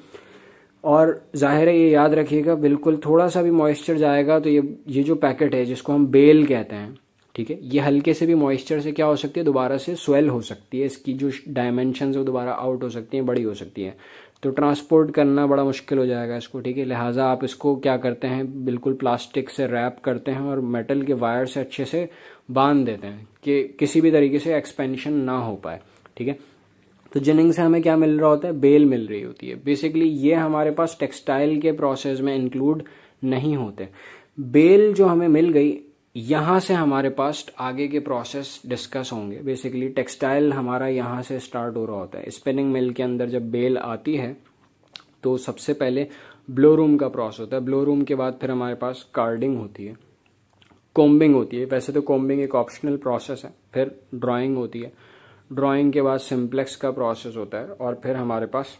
और ज़ाहिर है ये याद रखिएगा बिल्कुल थोड़ा सा भी मॉइस्चर जाएगा तो ये ये जो पैकेट है जिसको हम बेल कहते हैं ठीक है ये हल्के से भी मॉइस्चर से क्या हो सकती है दोबारा से स्वेल हो सकती है इसकी जो डायमेंशन है वो दोबारा आउट हो सकती है बड़ी हो सकती है तो ट्रांसपोर्ट करना बड़ा मुश्किल हो जाएगा इसको ठीक है लिहाजा आप इसको क्या करते हैं बिल्कुल प्लास्टिक से रैप करते हैं और मेटल के वायर से अच्छे से बांध देते हैं कि किसी भी तरीके से एक्सपेंशन ना हो पाए ठीक है तो जिनिंग से हमें क्या मिल रहा होता है बेल मिल रही होती है बेसिकली ये हमारे पास टेक्सटाइल के प्रोसेस में इंक्लूड नहीं होते बेल जो हमें मिल गई यहाँ से हमारे पास आगे के प्रोसेस डिस्कस होंगे बेसिकली टेक्सटाइल हमारा यहाँ से स्टार्ट हो रहा होता है स्पिनिंग मिल के अंदर जब बेल आती है तो सबसे पहले ब्लो रूम का प्रोसेस होता है ब्लो रूम के बाद फिर हमारे पास कार्डिंग होती है कोम्बिंग होती है वैसे तो कोम्बिंग एक ऑप्शनल प्रोसेस है फिर ड्राइंग होती है ड्राइंग के बाद सिम्प्लेक्स का प्रोसेस होता है और फिर हमारे पास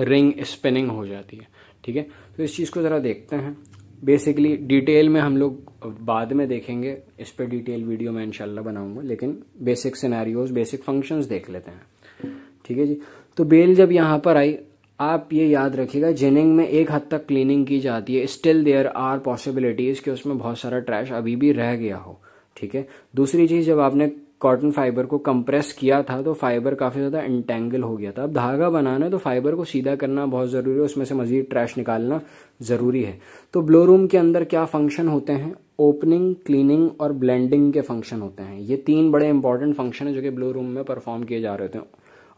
रिंग स्पिनिंग हो जाती है ठीक है तो इस चीज़ को ज़रा देखते हैं बेसिकली डिटेल में हम लोग बाद में देखेंगे इस पर डिटेल वीडियो मैं इनशाला बनाऊंगा लेकिन बेसिक सिनेरियोज बेसिक फंक्शंस देख लेते हैं ठीक है जी तो बेल जब यहाँ पर आई आप ये याद रखिएगा जेनिंग में एक हद तक क्लीनिंग की जाती है स्टिल देयर आर पॉसिबिलिटीज़ कि उसमें बहुत सारा ट्रैश अभी भी रह गया हो ठीक है दूसरी चीज़ जब आपने कॉटन फाइबर को कंप्रेस किया था तो फाइबर काफ़ी ज़्यादा इंटेंगल हो गया था अब धागा बनाना है तो फाइबर को सीधा करना बहुत ज़रूरी है उसमें से मज़ीद ट्रैश निकालना ज़रूरी है तो ब्लो रूम के अंदर क्या फंक्शन होते हैं ओपनिंग क्लीनिंग और ब्लेंडिंग के फंक्शन होते हैं ये तीन बड़े इंपॉर्टेंट फंक्शन है जो कि ब्लो रूम में परफॉर्म किए जा रहे होते हैं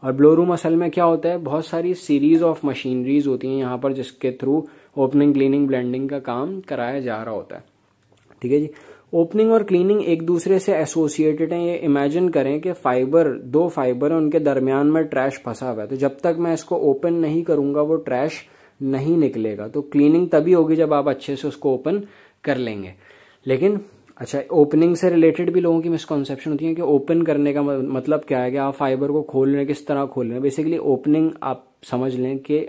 और ब्लो रूम असल में क्या होता है बहुत सारी सीरीज ऑफ मशीनरीज होती हैं यहाँ पर जिसके थ्रू ओपनिंग क्लीनिंग ब्लेंडिंग का काम कराया जा रहा होता है ठीक है जी ओपनिंग और क्लीनिंग एक दूसरे से एसोसिएटेड हैं ये इमेजिन करें कि फाइबर दो फाइबर हैं उनके दरमियान में ट्रैश फंसा हुआ है तो जब तक मैं इसको ओपन नहीं करूंगा वो ट्रैश नहीं निकलेगा तो क्लीनिंग तभी होगी जब आप अच्छे से उसको ओपन कर लेंगे लेकिन अच्छा ओपनिंग से रिलेटेड भी लोगों की मिसकॉन्सेप्शन होती है कि ओपन करने का मतलब क्या है कि आप फाइबर को खोल रहे हैं किस तरह खोल रहे हैं बेसिकली ओपनिंग आप समझ लें कि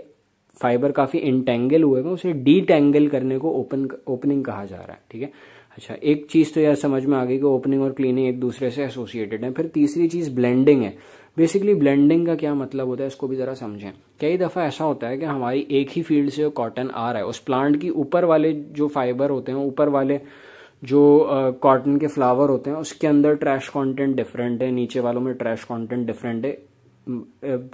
फाइबर काफ़ी इंटेंगल हुए हैं उसे डीटेंगल करने को ओपन ओपनिंग कहा जा रहा है ठीक है अच्छा एक चीज़ तो यार समझ में आ गई कि ओपनिंग और क्लीनिंग एक दूसरे से एसोसिएटेड है फिर तीसरी चीज़ ब्लेंडिंग है बेसिकली ब्लेंडिंग का क्या मतलब होता है इसको भी ज़रा समझें कई दफ़ा ऐसा होता है कि हमारी एक ही फील्ड से कॉटन आ रहा है उस प्लांट की ऊपर वाले जो फाइबर होते हैं ऊपर वाले जो कॉटन uh, के फ्लावर होते हैं उसके अंदर ट्रैश कंटेंट डिफरेंट है नीचे वालों में ट्रैश कंटेंट डिफरेंट है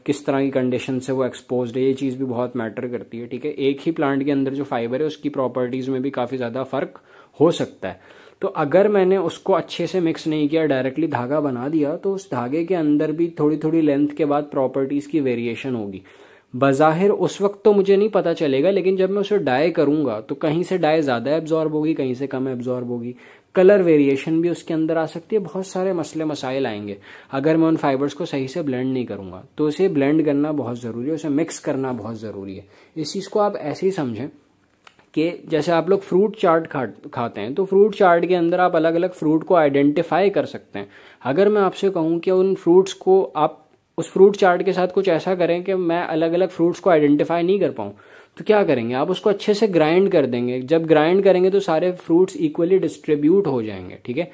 किस तरह की कंडीशन से वो एक्सपोज है ये चीज़ भी बहुत मैटर करती है ठीक है एक ही प्लांट के अंदर जो फाइबर है उसकी प्रॉपर्टीज़ में भी काफ़ी ज़्यादा फ़र्क हो सकता है तो अगर मैंने उसको अच्छे से मिक्स नहीं किया डायरेक्टली धागा बना दिया तो उस धागे के अंदर भी थोड़ी थोड़ी लेंथ के बाद प्रॉपर्टीज़ की वेरिएशन होगी बाहिर उस वक्त तो मुझे नहीं पता चलेगा लेकिन जब मैं उसे डाई करूंगा तो कहीं से डाई ज़्यादा एब्जॉर्ब होगी कहीं से कम एब्जॉर्ब होगी कलर वेरिएशन भी उसके अंदर आ सकती है बहुत सारे मसले मसाइल आएंगे अगर मैं उन फाइबर्स को सही से ब्लेंड नहीं करूंगा तो उसे ब्लेंड करना बहुत ज़रूरी है उसे मिक्स करना बहुत ज़रूरी है इस चीज़ को आप ऐसे ही समझें कि जैसे आप लोग फ्रूट चार्ट खाते हैं तो फ्रूट चार्ट के अंदर आप अलग अलग फ्रूट को आइडेंटिफाई कर सकते हैं अगर मैं आपसे कहूँ कि उन फ्रूट्स को आप उस फ्रूट चार्ट के साथ कुछ ऐसा करें कि मैं अलग अलग फ्रूट्स को आइडेंटिफाई नहीं कर पाऊँ तो क्या करेंगे आप उसको अच्छे से ग्राइंड कर देंगे जब ग्राइंड करेंगे तो सारे फ्रूट्स इक्वली डिस्ट्रीब्यूट हो जाएंगे ठीक है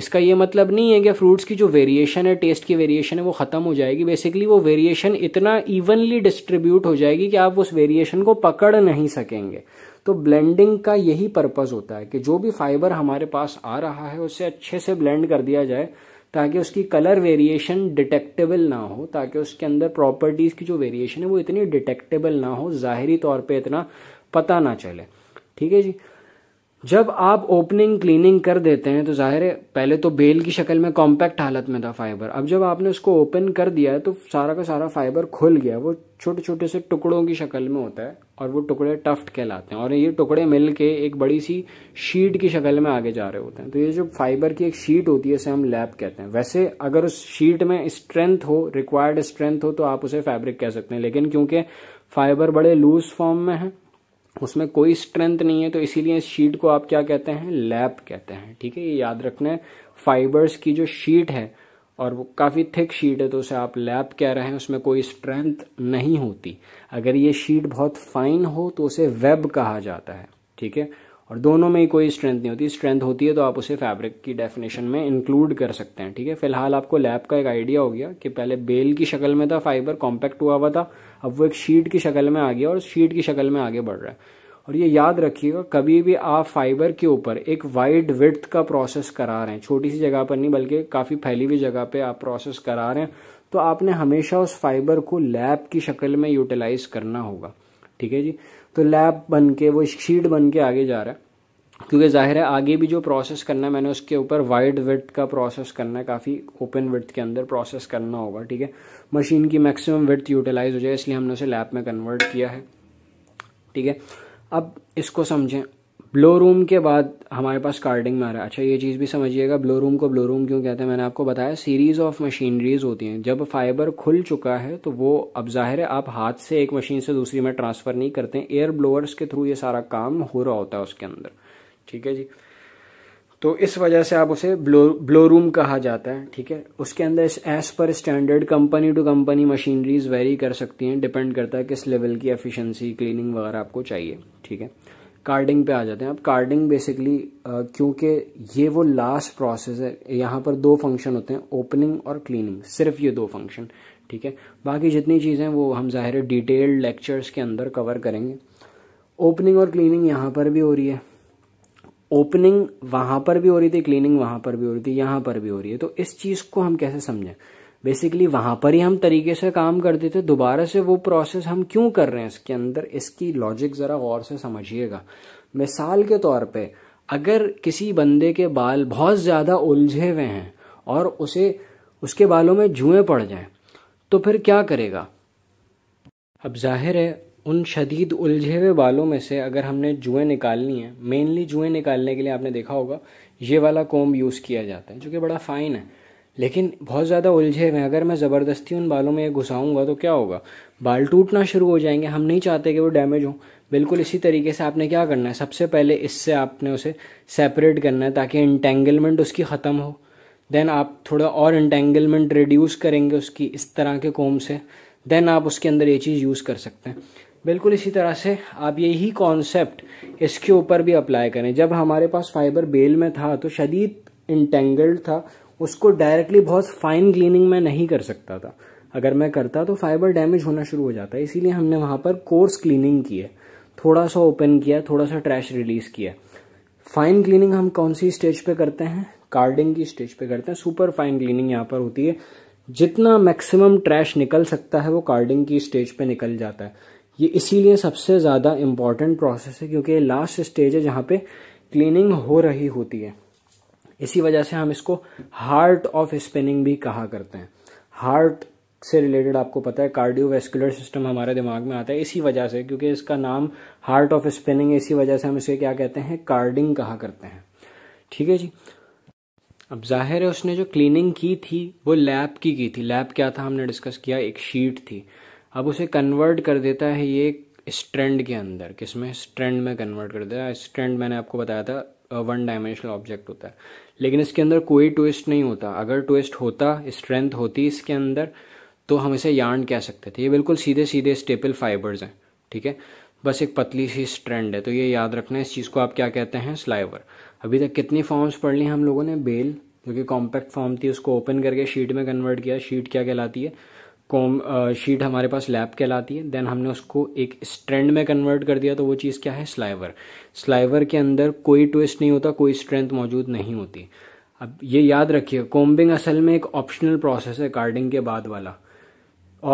इसका ये मतलब नहीं है कि फ्रूट्स की जो वेरिएशन है टेस्ट की वेरिएशन है वो ख़त्म हो जाएगी बेसिकली वो वेरिएशन इतना इवनली डिस्ट्रीब्यूट हो जाएगी कि आप उस वेरिएशन को पकड़ नहीं सकेंगे तो ब्लेंडिंग का यही पर्पज़ होता है कि जो भी फाइबर हमारे पास आ रहा है उसे अच्छे से ब्लेंड कर दिया जाए ताकि उसकी कलर वेरिएशन डिटेक्टेबल ना हो ताकि उसके अंदर प्रॉपर्टीज़ की जो वेरिएशन है वो इतनी डिटेक्टेबल ना हो ज़ाहरी तौर पे इतना पता ना चले ठीक है जी जब आप ओपनिंग क्लीनिंग कर देते हैं तो जाहिर है पहले तो बेल की शक्ल में कॉम्पैक्ट हालत में था फाइबर अब जब आपने उसको ओपन कर दिया है तो सारा का सारा फाइबर खुल गया वो छोटे छोटे से टुकड़ों की शक्ल में होता है और वो टुकड़े टफ्ट कहलाते हैं और ये टुकड़े मिल के एक बड़ी सी शीट की शक्ल में आगे जा रहे होते हैं तो ये जो फाइबर की एक शीट होती है इसे हम लैप कहते हैं वैसे अगर उस शीट में स्ट्रेंथ हो रिक्वायर्ड स्ट्रेंथ हो तो आप उसे फैब्रिक कह सकते हैं लेकिन क्योंकि फाइबर बड़े लूज फॉर्म में है उसमें कोई स्ट्रेंथ नहीं है तो इसीलिए इस शीट को आप क्या कहते हैं लैप कहते हैं ठीक है ये याद रखना है फाइबर्स की जो शीट है और वो काफ़ी थिक शीट है तो उसे आप लैप कह रहे हैं उसमें कोई स्ट्रेंथ नहीं होती अगर ये शीट बहुत फाइन हो तो उसे वेब कहा जाता है ठीक है और दोनों में ही कोई स्ट्रेंथ नहीं होती स्ट्रेंथ होती है तो आप उसे फैब्रिक की डेफिनेशन में इंक्लूड कर सकते हैं ठीक है फिलहाल आपको लैब का एक आइडिया हो गया कि पहले बेल की शक्ल में था फाइबर कॉम्पैक्ट हुआ हुआ था अब वो एक शीट की शक्ल में आ गया और शीट की शक्ल में आगे बढ़ रहा है और ये याद रखिएगा कभी भी आप फाइबर के ऊपर एक वाइड विथ का प्रोसेस करा रहे हैं छोटी सी जगह पर नहीं बल्कि काफ़ी फैली हुई जगह पे आप प्रोसेस करा रहे हैं तो आपने हमेशा उस फाइबर को लैब की शक्ल में यूटिलाइज करना होगा ठीक है जी तो लैब बन के वो शीट बन के आगे जा रहा है क्योंकि जाहिर है आगे भी जो प्रोसेस करना है मैंने उसके ऊपर वाइड विथ का प्रोसेस करना है काफ़ी ओपन विथ के अंदर प्रोसेस करना होगा ठीक है मशीन की मैक्सिमम विथ यूटिलाइज हो जाए इसलिए हमने उसे लैब में कन्वर्ट किया है ठीक है अब इसको समझें ब्लो रूम के बाद हमारे पास कार्डिंग में आ रहा है अच्छा ये चीज़ भी समझिएगा ब्लो रूम को ब्लो रूम क्यों कहते हैं मैंने आपको बताया सीरीज़ ऑफ मशीनरीज होती हैं जब फाइबर खुल चुका है तो वो अब जाहिर है आप हाथ से एक मशीन से दूसरी में ट्रांसफ़र नहीं करते एयर ब्लोअर्स के थ्रू ये सारा काम हो रहा होता है उसके अंदर ठीक है जी तो इस वजह से आप उसे ब्लो ब्लो रूम कहा जाता है ठीक है उसके अंदर as per standard company to company machineries vary कर सकती हैं डिपेंड करता है किस लेवल की एफिशिएंसी क्लीनिंग वगैरह आपको चाहिए ठीक है कार्डिंग पे आ जाते हैं अब कार्डिंग बेसिकली क्योंकि ये वो लास्ट प्रोसेस है यहाँ पर दो फंक्शन होते हैं ओपनिंग और क्लीनिंग सिर्फ ये दो फंक्शन ठीक है बाकी जितनी चीज़ें वो हम ज़ाहिर डिटेल्ड लेक्चर्स के अंदर कवर करेंगे ओपनिंग और क्लीनिंग यहाँ पर भी हो रही है ओपनिंग वहां पर भी हो रही थी क्लीनिंग वहां पर भी हो रही थी यहां पर भी हो रही है तो इस चीज को हम कैसे समझें बेसिकली वहां पर ही हम तरीके से काम करते थे दोबारा से वो प्रोसेस हम क्यों कर रहे हैं इसके अंदर इसकी लॉजिक जरा गौर से समझिएगा मिसाल के तौर पे अगर किसी बंदे के बाल बहुत ज्यादा उलझे हुए हैं और उसे उसके बालों में जुएं पड़ जाएं तो फिर क्या करेगा अब जाहिर है उन शदीद उलझे हुए बालों में से अगर हमने जुएँ निकालनी है मेनली जुएँ निकालने के लिए आपने देखा होगा ये वाला कोम यूज़ किया जाता है जो कि बड़ा फ़ाइन है लेकिन बहुत ज़्यादा उलझे हुए हैं अगर मैं ज़बरदस्ती उन बालों में घुसाऊँगा तो क्या होगा बाल टूटना शुरू हो जाएंगे हम नहीं चाहते कि वो डैमेज हों बिल्कुल इसी तरीके से आपने क्या करना है सबसे पहले इससे आपने उसे सेपरेट करना है ताकि इंटेंगलमेंट उसकी ख़त्म हो देन आप थोड़ा और इंटेंगलमेंट रिड्यूस करेंगे उसकी इस तरह के कोम से देन आप उसके अंदर ये चीज़ यूज़ कर सकते हैं बिल्कुल इसी तरह से आप यही कॉन्सेप्ट इसके ऊपर भी अप्लाई करें जब हमारे पास फाइबर बेल में था तो शदीद इंटेंगल्ड था उसको डायरेक्टली बहुत फाइन क्लीनिंग में नहीं कर सकता था अगर मैं करता तो फाइबर डैमेज होना शुरू हो जाता है इसीलिए हमने वहाँ पर कोर्स क्लीनिंग की है थोड़ा सा ओपन किया थोड़ा सा ट्रैश रिलीज किया फाइन क्लीनिंग हम कौन सी स्टेज पे करते हैं कार्डिंग की स्टेज पे करते हैं सुपर फाइन क्लीनिंग यहाँ पर होती है जितना मैक्सिमम ट्रैश निकल सकता है वो कार्डिंग की स्टेज पे निकल जाता है ये इसीलिए सबसे ज़्यादा इम्पॉर्टेंट प्रोसेस है क्योंकि ये लास्ट स्टेज है जहाँ पे क्लीनिंग हो रही होती है इसी वजह से हम इसको हार्ट ऑफ स्पिनिंग भी कहा करते हैं हार्ट से रिलेटेड आपको पता है कार्डियोवेस्कुलर सिस्टम हमारे दिमाग में आता है इसी वजह से क्योंकि इसका नाम हार्ट ऑफ स्पिनिंग इसी वजह से हम इसे क्या कहते हैं कार्डिंग कहा करते हैं ठीक है जी अब जाहिर है उसने जो क्लीनिंग की थी वो लैब की की थी लैब क्या था हमने डिस्कस किया एक शीट थी अब उसे कन्वर्ट कर देता है ये स्ट्रेंड के अंदर किस में स्ट्रेंड में कन्वर्ट कर देता है स्ट्रेंड मैंने आपको बताया था वन डायमेंशनल ऑब्जेक्ट होता है लेकिन इसके अंदर कोई ट्विस्ट नहीं होता अगर ट्विस्ट होता स्ट्रेंथ होती इसके अंदर तो हम इसे यार्न कह सकते थे ये बिल्कुल सीधे सीधे स्टेपल फाइबर्स हैं ठीक है बस एक पतली सी स्ट्रेंड है तो ये याद रखना है इस चीज़ को आप क्या कहते हैं स्लाइवर अभी तक कितनी फॉर्म्स पढ़ ली हम लोगों ने बेल जो कि कॉम्पैक्ट फॉर्म थी उसको ओपन करके शीट में कन्वर्ट किया शीट क्या कहलाती है कॉम शीट हमारे पास लैब कहलाती है देन हमने उसको एक स्ट्रेंड में कन्वर्ट कर दिया तो वो चीज़ क्या है स्लाइवर स्लाइवर के अंदर कोई ट्विस्ट नहीं होता कोई स्ट्रेंथ मौजूद नहीं होती अब ये याद रखिए कोम्बिंग असल में एक ऑप्शनल प्रोसेस है कार्डिंग के बाद वाला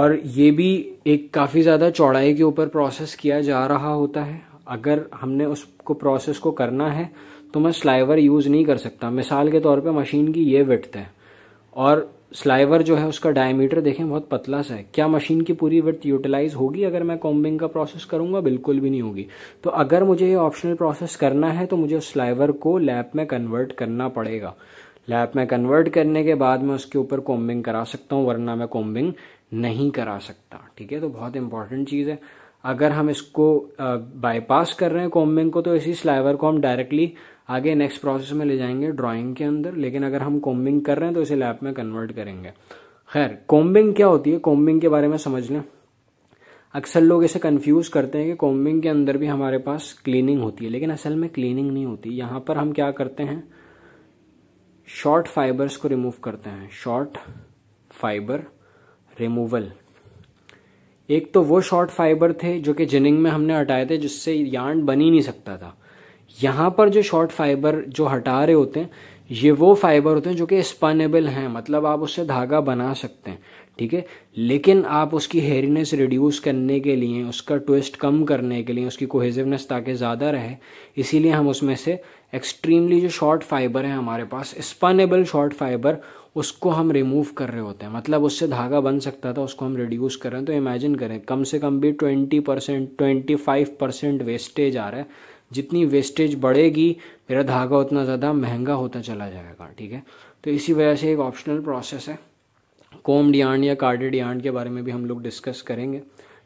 और ये भी एक काफ़ी ज़्यादा चौड़ाई के ऊपर प्रोसेस किया जा रहा होता है अगर हमने उसको प्रोसेस को करना है तो मैं स्लाइवर यूज़ नहीं कर सकता मिसाल के तौर पे मशीन की ये विट है और स्लाइवर जो है उसका डायमीटर देखें बहुत पतला सा है क्या मशीन की पूरी वर्थ यूटिलाइज होगी अगर मैं कॉम्बिंग का प्रोसेस करूंगा बिल्कुल भी नहीं होगी तो अगर मुझे ये ऑप्शनल प्रोसेस करना है तो मुझे उस स्लाइवर को लैब में कन्वर्ट करना पड़ेगा लैब में कन्वर्ट करने के बाद मैं उसके ऊपर कॉम्बिंग करा सकता हूँ वरना मैं कॉम्बिंग नहीं करा सकता ठीक है तो बहुत इंपॉर्टेंट चीज़ है अगर हम इसको बाईपास कर रहे हैं कॉम्बिंग को तो इसी स्लाइवर को हम डायरेक्टली आगे नेक्स्ट प्रोसेस में ले जाएंगे ड्राइंग के अंदर लेकिन अगर हम कॉम्बिंग कर रहे हैं तो इसे लैब में कन्वर्ट करेंगे खैर कोम्बिंग क्या होती है कोम्बिंग के बारे में समझ लें अक्सर लोग इसे कंफ्यूज करते हैं कि कॉम्बिंग के अंदर भी हमारे पास क्लीनिंग होती है लेकिन असल में क्लीनिंग नहीं होती यहां पर हम क्या करते हैं शॉर्ट फाइबर्स को रिमूव करते हैं शॉर्ट फाइबर रिमूवल एक तो वो शॉर्ट फाइबर थे जो कि जिनिंग में हमने हटाए थे जिससे यार्ड बन ही नहीं सकता था यहाँ पर जो शॉर्ट फाइबर जो हटा रहे होते हैं ये वो फाइबर होते हैं जो कि स्पनेबल हैं मतलब आप उससे धागा बना सकते हैं ठीक है लेकिन आप उसकी हेरीनेस रिड्यूस करने के लिए उसका ट्विस्ट कम करने के लिए उसकी कोहेजिवनेस ताकि ज़्यादा रहे इसीलिए हम उसमें से एक्सट्रीमली जो शॉर्ट फाइबर है हमारे पास स्पनेबल शॉर्ट फाइबर उसको हम रिमूव कर रहे होते हैं मतलब उससे धागा बन सकता था उसको हम रिड्यूस कर रहे हैं तो इमेजिन करें कम से कम भी twenty percent twenty five percent wastage आ रहा है जितनी वेस्टेज बढ़ेगी मेरा धागा उतना ज़्यादा महंगा होता चला जाएगा ठीक है तो इसी वजह से एक ऑप्शनल प्रोसेस है कोम्ब यार्न या कार्डेड यार्न के बारे में भी हम लोग डिस्कस करेंगे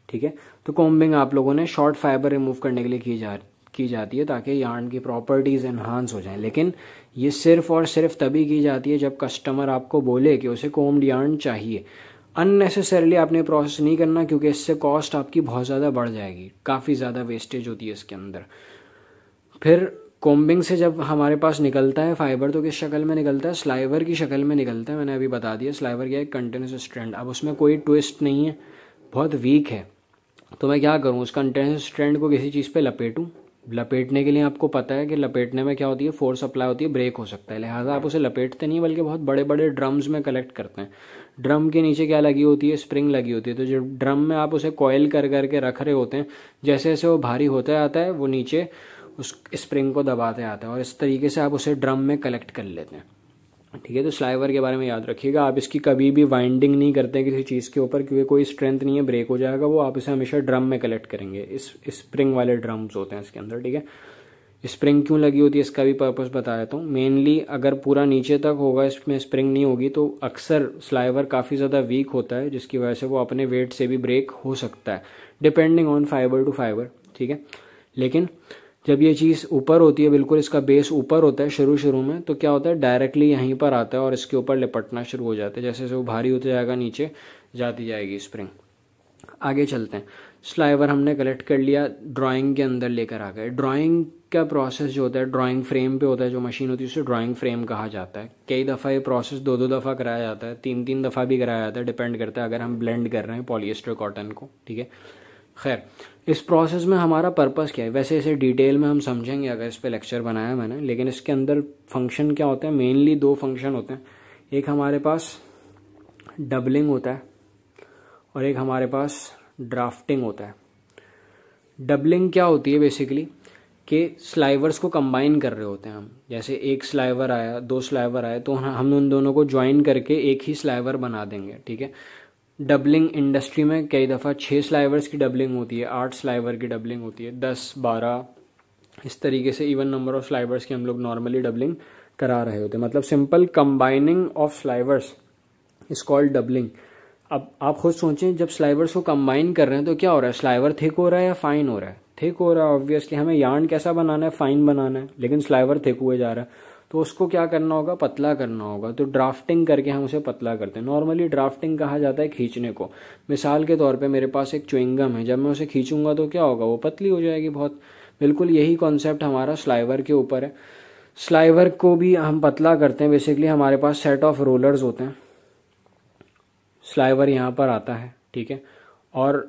ठीक है तो कोम्बिंग आप लोगों ने शॉर्ट फाइबर रिमूव करने के लिए की जा की जाती है ताकि यार्न की प्रॉपर्टीज़ एनहांस हो जाएं लेकिन ये सिर्फ और सिर्फ तभी की जाती है जब कस्टमर आपको बोले कि उसे कोम्ड यार्न चाहिए अननेसेसरली आपने प्रोसेस नहीं करना क्योंकि इससे कॉस्ट आपकी बहुत ज़्यादा बढ़ जाएगी काफ़ी ज़्यादा वेस्टेज होती है इसके अंदर फिर कोम्बिंग से जब हमारे पास निकलता है फाइबर तो किस शक्ल में निकलता है स्लाइवर की शक्ल में निकलता है मैंने अभी बता दिया स्लाइवर क्या एक कंटिन्यूस स्ट्रैंड अब उसमें कोई ट्विस्ट नहीं है बहुत वीक है तो मैं क्या करूँ उस कंटिन्यूस स्ट्रैंड को किसी चीज़ पर लपेटूँ लपेटने के लिए आपको पता है कि लपेटने में क्या होती है फोर्स अप्लाई होती है ब्रेक हो सकता है लिहाजा आप उसे लपेटते नहीं बल्कि बहुत बड़े बड़े ड्रम्स में कलेक्ट करते हैं ड्रम के नीचे क्या लगी होती है स्प्रिंग लगी होती है तो जो ड्रम में आप उसे कॉयल कर करके रख रहे होते हैं जैसे जैसे वो भारी होता आता है वो नीचे उस स्प्रिंग को दबाते आते हैं और इस तरीके से आप उसे ड्रम में कलेक्ट कर लेते हैं ठीक है तो स्लाइवर के बारे में याद रखिएगा आप इसकी कभी भी वाइंडिंग नहीं करते किसी चीज़ के ऊपर क्योंकि कोई स्ट्रेंथ नहीं है ब्रेक हो जाएगा वो आप इसे हमेशा ड्रम में कलेक्ट करेंगे इस स्प्रिंग वाले ड्रम्स होते हैं इसके अंदर ठीक है स्प्रिंग क्यों लगी होती है इसका भी पर्पज़ बता देता हूँ मेनली अगर पूरा नीचे तक होगा इसमें स्प्रिंग नहीं होगी तो अक्सर स्लाइवर काफ़ी ज़्यादा वीक होता है जिसकी वजह से वो अपने वेट से भी ब्रेक हो सकता है depending on fibre to fibre ठीक है लेकिन जब ये चीज़ ऊपर होती है बिल्कुल इसका बेस ऊपर होता है शुरू शुरू में तो क्या होता है डायरेक्टली यहीं पर आता है और इसके ऊपर लिपटना शुरू हो जाता है जैसे जैसे वो भारी होता जाएगा नीचे जाती जाएगी स्प्रिंग आगे चलते हैं स्लाइवर हमने कलेक्ट कर लिया ड्राइंग के अंदर लेकर आ गए ड्राइंग का प्रोसेस जो होता है ड्राइंग फ्रेम पे होता है जो मशीन होती है उसे ड्राइंग फ्रेम कहा जाता है कई दफ़ा ये प्रोसेस दो दो दफ़ा कराया जाता है तीन तीन दफ़ा भी कराया जाता है डिपेंड करता है अगर हम ब्लेंड कर रहे हैं पॉलिएस्टर कॉटन को ठीक है खैर इस प्रोसेस में हमारा पर्पस क्या है वैसे इसे डिटेल में हम समझेंगे अगर इस पर लेक्चर बनाया मैंने लेकिन इसके अंदर फंक्शन क्या होते हैं मेनली दो फंक्शन होते हैं एक हमारे पास डबलिंग होता है और एक हमारे पास ड्राफ्टिंग होता है डबलिंग क्या होती है बेसिकली कि स्लाइवर्स को कंबाइन कर रहे होते हैं हम जैसे एक स्लाइवर आया दो स्लाइवर आया तो हम उन दोनों को ज्वाइन करके एक ही स्लाइवर बना देंगे ठीक है डबलिंग इंडस्ट्री में कई दफ़ा छः स्लाइवर्स की डबलिंग होती है आठ स्लाइवर की डबलिंग होती है दस बारह इस तरीके से इवन नंबर ऑफ स्लाइवर्स की हम लोग नॉर्मली डबलिंग करा रहे होते हैं मतलब simple combining of slivers is called doubling अब आप खुद सोचें जब स्लाइवर्स को कंबाइन कर रहे हैं तो क्या हो रहा है स्लाइवर थिक हो रहा है या फाइन हो रहा है थिक हो रहा है ऑब्वियसली हमें यार्न कैसा बनाना है फाइन बनाना है लेकिन स्लाइवर थिक हुए जा रहा है तो उसको क्या करना होगा पतला करना होगा तो ड्राफ्टिंग करके हम उसे पतला करते हैं नॉर्मली ड्राफ्टिंग कहा जाता है खींचने को मिसाल के तौर पे मेरे पास एक चुइंगम है जब मैं उसे खींचूंगा तो क्या होगा वो पतली हो जाएगी बहुत बिल्कुल यही कॉन्सेप्ट हमारा स्लाइवर के ऊपर है स्लाइवर को भी हम पतला करते हैं बेसिकली हमारे पास सेट ऑफ रोलर्स होते हैं स्लाइवर यहाँ पर आता है ठीक है और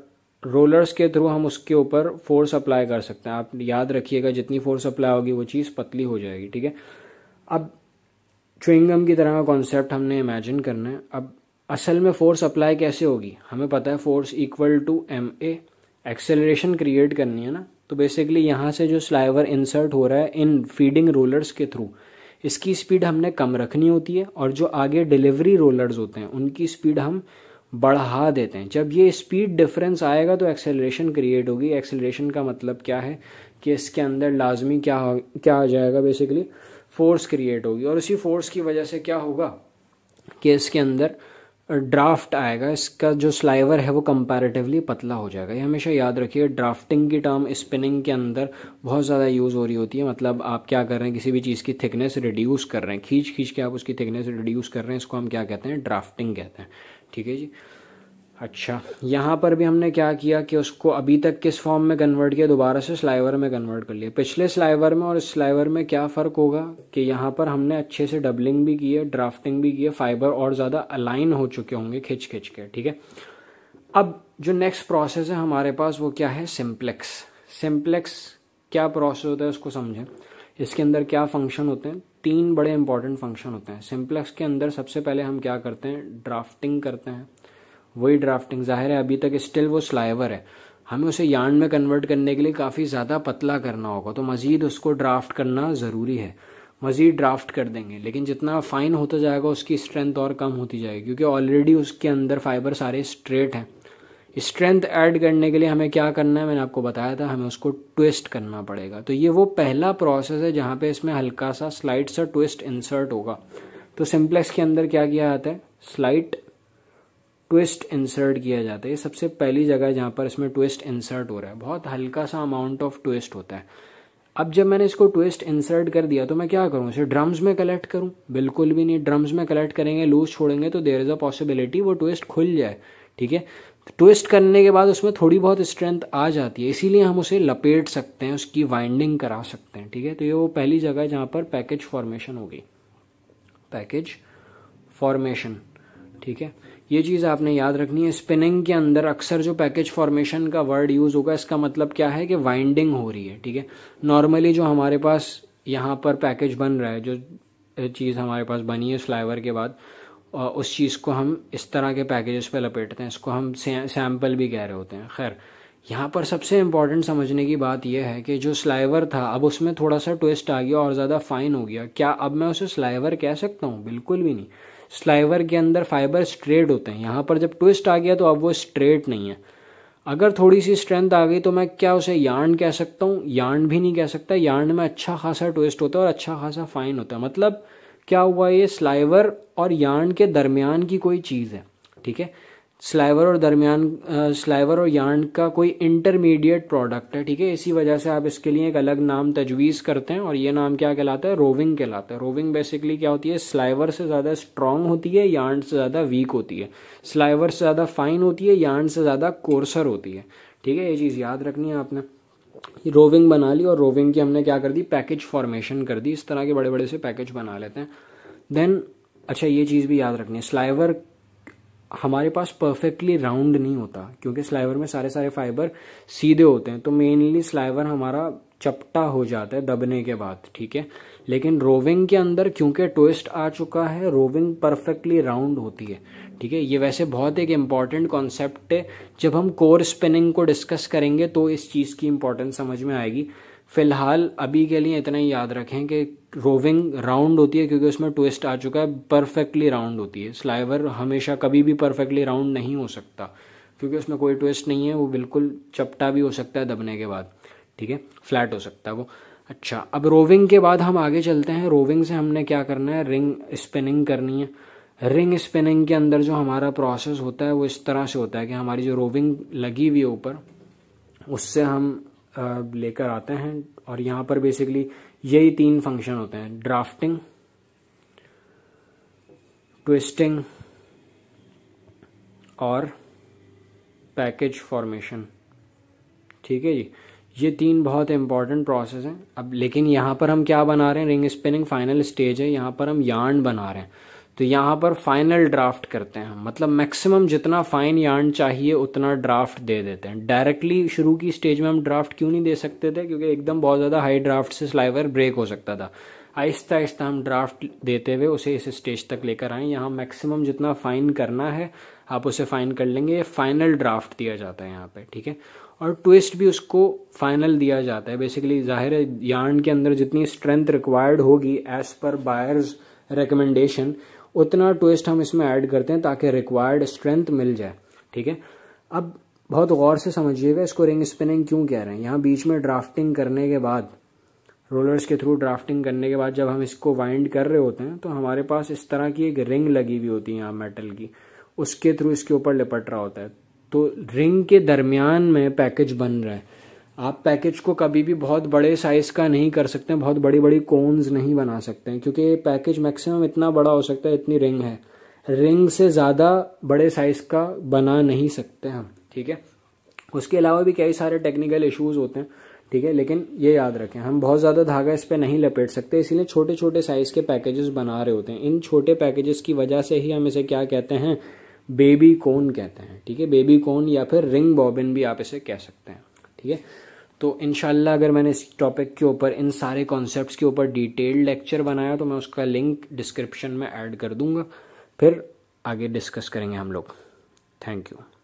रोलर्स के थ्रू हम उसके ऊपर फोर्स अप्लाई कर सकते हैं आप याद रखिएगा जितनी फोर्स अप्लाई होगी वो चीज़ पतली हो जाएगी ठीक है अब चुंगम की तरह का कॉन्सेप्ट हमने इमेजिन करना है अब असल में फोर्स अप्लाई कैसे होगी हमें पता है force equal to M A acceleration create करनी है ना तो बेसिकली यहाँ से जो स्लाइवर इंसर्ट हो रहा है इन फीडिंग रोलर्स के थ्रू इसकी स्पीड हमने कम रखनी होती है और जो आगे डिलीवरी रोलर्स होते हैं उनकी स्पीड हम बढ़ा देते हैं जब ये स्पीड डिफरेंस आएगा तो एक्सेलरेशन क्रिएट होगी एक्सेलरेशन का मतलब क्या है कि इसके अंदर लाजमी क्या हो क्या आ जाएगा बेसिकली फोर्स क्रिएट होगी और उसी फोर्स की वजह से क्या होगा कि इसके अंदर ड्राफ्ट आएगा इसका जो स्लाइवर है वो कंपैरेटिवली पतला हो जाएगा ये हमेशा याद रखिए ड्राफ्टिंग की टर्म स्पिनिंग के अंदर बहुत ज़्यादा यूज़ हो रही होती है मतलब आप क्या कर रहे हैं किसी भी चीज़ की थिकनेस रिड्यूस कर रहे हैं खींच खींच के आप उसकी थिकनेस रिड्यूस कर रहे हैं इसको हम क्या कहते हैं ड्राफ्टिंग कहते हैं ठीक है जी अच्छा यहाँ पर भी हमने क्या किया कि उसको अभी तक किस फॉर्म में कन्वर्ट किया दोबारा से स्लाइवर में कन्वर्ट कर लिया पिछले स्लाइवर में और स्लाइवर में क्या फ़र्क होगा कि यहाँ पर हमने अच्छे से डबलिंग भी की है ड्राफ्टिंग भी की है फाइबर और ज़्यादा अलाइन हो चुके होंगे खिंच खिंच के ठीक है अब जो नेक्स्ट प्रोसेस है हमारे पास वो क्या है सिम्प्लेक्स सिम्प्लेक्स क्या प्रोसेस होता है उसको समझें इसके अंदर क्या फंक्शन होते हैं तीन बड़े इंपॉर्टेंट फंक्शन होते हैं सिम्प्लेक्स के अंदर सबसे पहले हम क्या करते हैं ड्राफ्टिंग करते हैं वही ड्राफ्टिंग ज़ाहिर है अभी तक स्टिल वो स्लाइवर है हमें उसे यार्न में कन्वर्ट करने के लिए काफ़ी ज़्यादा पतला करना होगा तो मज़ीद उसको ड्राफ्ट करना ज़रूरी है मज़ीद ड्राफ्ट कर देंगे लेकिन जितना फ़ाइन होता जाएगा उसकी स्ट्रेंथ और कम होती जाएगी क्योंकि ऑलरेडी उसके अंदर फाइबर सारे स्ट्रेट हैं स्ट्रेंथ ऐड करने के लिए हमें क्या करना है मैंने आपको बताया था हमें उसको ट्विस्ट करना पड़ेगा तो ये वो पहला प्रोसेस है जहाँ पे इसमें हल्का सा स्लाइट सा ट्विस्ट इंसर्ट होगा तो सिम्प्लेक्स के अंदर क्या किया जाता है स्लाइट ट्विस्ट इंसर्ट किया जाता है ये सबसे पहली जगह है जहाँ पर इसमें ट्विस्ट इंसर्ट हो रहा है बहुत हल्का सा अमाउंट ऑफ ट्विस्ट होता है अब जब मैंने इसको ट्विस्ट इंसर्ट कर दिया तो मैं क्या करूँ इसे ड्रम्स में कलेक्ट करूँ बिल्कुल भी नहीं ड्रम्स में कलेक्ट करेंगे लूज छोड़ेंगे तो देर इज़ अ पॉसिबिलिटी वो ट्विस्ट खुल जाए ठीक है ट्विस्ट करने के बाद उसमें थोड़ी बहुत स्ट्रेंथ आ जाती है इसीलिए हम उसे लपेट सकते हैं उसकी वाइंडिंग करा सकते हैं ठीक है तो ये वो पहली जगह है जहाँ पर पैकेज फॉर्मेशन हो गई पैकेज फॉर्मेशन ठीक है ये चीज़ आपने याद रखनी है स्पिनिंग के अंदर अक्सर जो पैकेज फॉर्मेशन का वर्ड यूज़ होगा इसका मतलब क्या है कि वाइंडिंग हो रही है ठीक है नॉर्मली जो हमारे पास यहाँ पर पैकेज बन रहा है जो चीज़ हमारे पास बनी है स्लाइवर के बाद उस चीज़ को हम इस तरह के पैकेजेस पे लपेटते हैं इसको हम सैंपल भी कह रहे होते हैं खैर यहाँ पर सबसे इंपॉर्टेंट समझने की बात यह है कि जो स्लाइवर था अब उसमें थोड़ा सा ट्विस्ट आ गया और ज़्यादा फाइन हो गया क्या अब मैं उसे स्लाइवर कह सकता हूँ बिल्कुल भी नहीं स्लाइवर के अंदर फाइबर स्ट्रेट होते हैं यहाँ पर जब ट्विस्ट आ गया तो अब वो स्ट्रेट नहीं है अगर थोड़ी सी स्ट्रेंथ आ गई तो मैं क्या उसे यार्न कह सकता हूँ यार्न भी नहीं कह सकता यार्न में अच्छा खासा ट्विस्ट होता है और अच्छा खासा फाइन होता है मतलब क्या हुआ ये स्लाइवर और यार्न के दरमियान की कोई चीज़ है ठीक है स्लाइवर और दरमियान स्लाइवर और यार्न का कोई इंटरमीडिएट प्रोडक्ट है ठीक है इसी वजह से आप इसके लिए एक अलग नाम तजवीज़ करते हैं और ये नाम क्या कहलाता है रोविंग कहलाता है रोविंग बेसिकली क्या होती है स्लाइवर से ज़्यादा स्ट्रांग होती है यार्न से ज़्यादा वीक होती है स्लाइवर से ज़्यादा फाइन होती है यार्न से ज़्यादा कोर्सर होती है ठीक है ये चीज़ याद रखनी है आपने रोविंग बना ली और रोविंग की हमने क्या कर दी पैकेज फॉर्मेशन कर दी इस तरह के बड़े बड़े से पैकेज बना लेते हैं देन अच्छा ये चीज़ भी याद रखनी है स्लाइवर हमारे पास परफेक्टली राउंड नहीं होता क्योंकि स्लाइवर में सारे सारे फाइबर सीधे होते हैं तो मेनली स्लाइवर हमारा चपटा हो जाता है दबने के बाद ठीक है लेकिन रोविंग के अंदर क्योंकि ट्विस्ट आ चुका है रोविंग परफेक्टली राउंड होती है ठीक है ये वैसे बहुत एक इम्पॉर्टेंट कॉन्सेप्ट है जब हम कोर स्पिनिंग को डिस्कस करेंगे तो इस चीज़ की इम्पॉर्टेंस समझ में आएगी फ़िलहाल अभी के लिए इतना ही याद रखें कि रोविंग राउंड होती है क्योंकि उसमें ट्विस्ट आ चुका है परफेक्टली राउंड होती है स्लाइवर हमेशा कभी भी परफेक्टली राउंड नहीं हो सकता क्योंकि उसमें कोई ट्विस्ट नहीं है वो बिल्कुल चपटा भी हो सकता है दबने के बाद ठीक है फ्लैट हो सकता है वो अच्छा अब रोविंग के बाद हम आगे चलते हैं रोविंग से हमने क्या करना है रिंग स्पिनिंग करनी है रिंग स्पिनिंग के अंदर जो हमारा प्रोसेस होता है वो इस तरह से होता है कि हमारी जो रोविंग लगी हुई है ऊपर उससे हम लेकर आते हैं और यहां पर बेसिकली यही तीन फंक्शन होते हैं ड्राफ्टिंग ट्विस्टिंग और पैकेज फॉर्मेशन ठीक है जी ये तीन बहुत इंपॉर्टेंट प्रोसेस हैं अब लेकिन यहां पर हम क्या बना रहे हैं रिंग स्पिनिंग फाइनल स्टेज है यहां पर हम यार्न बना रहे हैं तो यहाँ पर फाइनल ड्राफ्ट करते हैं मतलब मैक्सिमम जितना फाइन यार्न चाहिए उतना ड्राफ्ट दे देते हैं डायरेक्टली शुरू की स्टेज में हम ड्राफ्ट क्यों नहीं दे सकते थे क्योंकि एकदम बहुत ज़्यादा हाई ड्राफ्ट से स्लाइवर ब्रेक हो सकता था आहिस्ता आहिस्ता हम ड्राफ्ट देते हुए उसे इस स्टेज तक लेकर आए यहाँ मैक्सिमम जितना फाइन करना है आप उसे फाइन कर लेंगे ये फाइनल ड्राफ्ट दिया जाता है यहाँ पे ठीक है और ट्विस्ट भी उसको फाइनल दिया जाता है बेसिकली जाहिर है यार्न के अंदर जितनी स्ट्रेंथ रिक्वायर्ड होगी एज पर बायर्स रिकमेंडेशन उतना ट्विस्ट हम इसमें ऐड करते हैं ताकि रिक्वायर्ड स्ट्रेंथ मिल जाए ठीक है अब बहुत गौर से समझिएगा इसको रिंग स्पिनिंग क्यों कह रहे हैं यहाँ बीच में ड्राफ्टिंग करने के बाद रोलर्स के थ्रू ड्राफ्टिंग करने के बाद जब हम इसको वाइंड कर रहे होते हैं तो हमारे पास इस तरह की एक रिंग लगी हुई होती है यहाँ मेटल की उसके थ्रू इसके ऊपर लिपट रहा होता है तो रिंग के दरमियान में पैकेज बन रहा है आप पैकेज को कभी भी बहुत बड़े साइज़ का नहीं कर सकते बहुत बड़ी बड़ी कोन्स नहीं बना सकते हैं क्योंकि पैकेज मैक्सिमम इतना बड़ा हो सकता है इतनी रिंग है रिंग से ज़्यादा बड़े साइज़ का बना नहीं सकते हम ठीक है उसके अलावा भी कई सारे टेक्निकल इश्यूज़ होते हैं ठीक है लेकिन ये याद रखें हम बहुत ज़्यादा धागा इस पर नहीं लपेट सकते इसीलिए छोटे छोटे साइज़ के पैकेजेस बना रहे होते हैं इन छोटे पैकेजेस की वजह से ही हम इसे क्या कहते हैं बेबी कोन कहते हैं ठीक है बेबी कोन या फिर रिंग बॉबिन भी आप इसे कह सकते हैं ठीक है तो इन अगर मैंने इस टॉपिक के ऊपर इन सारे कॉन्सेप्ट्स के ऊपर डिटेल्ड लेक्चर बनाया तो मैं उसका लिंक डिस्क्रिप्शन में ऐड कर दूंगा फिर आगे डिस्कस करेंगे हम लोग थैंक यू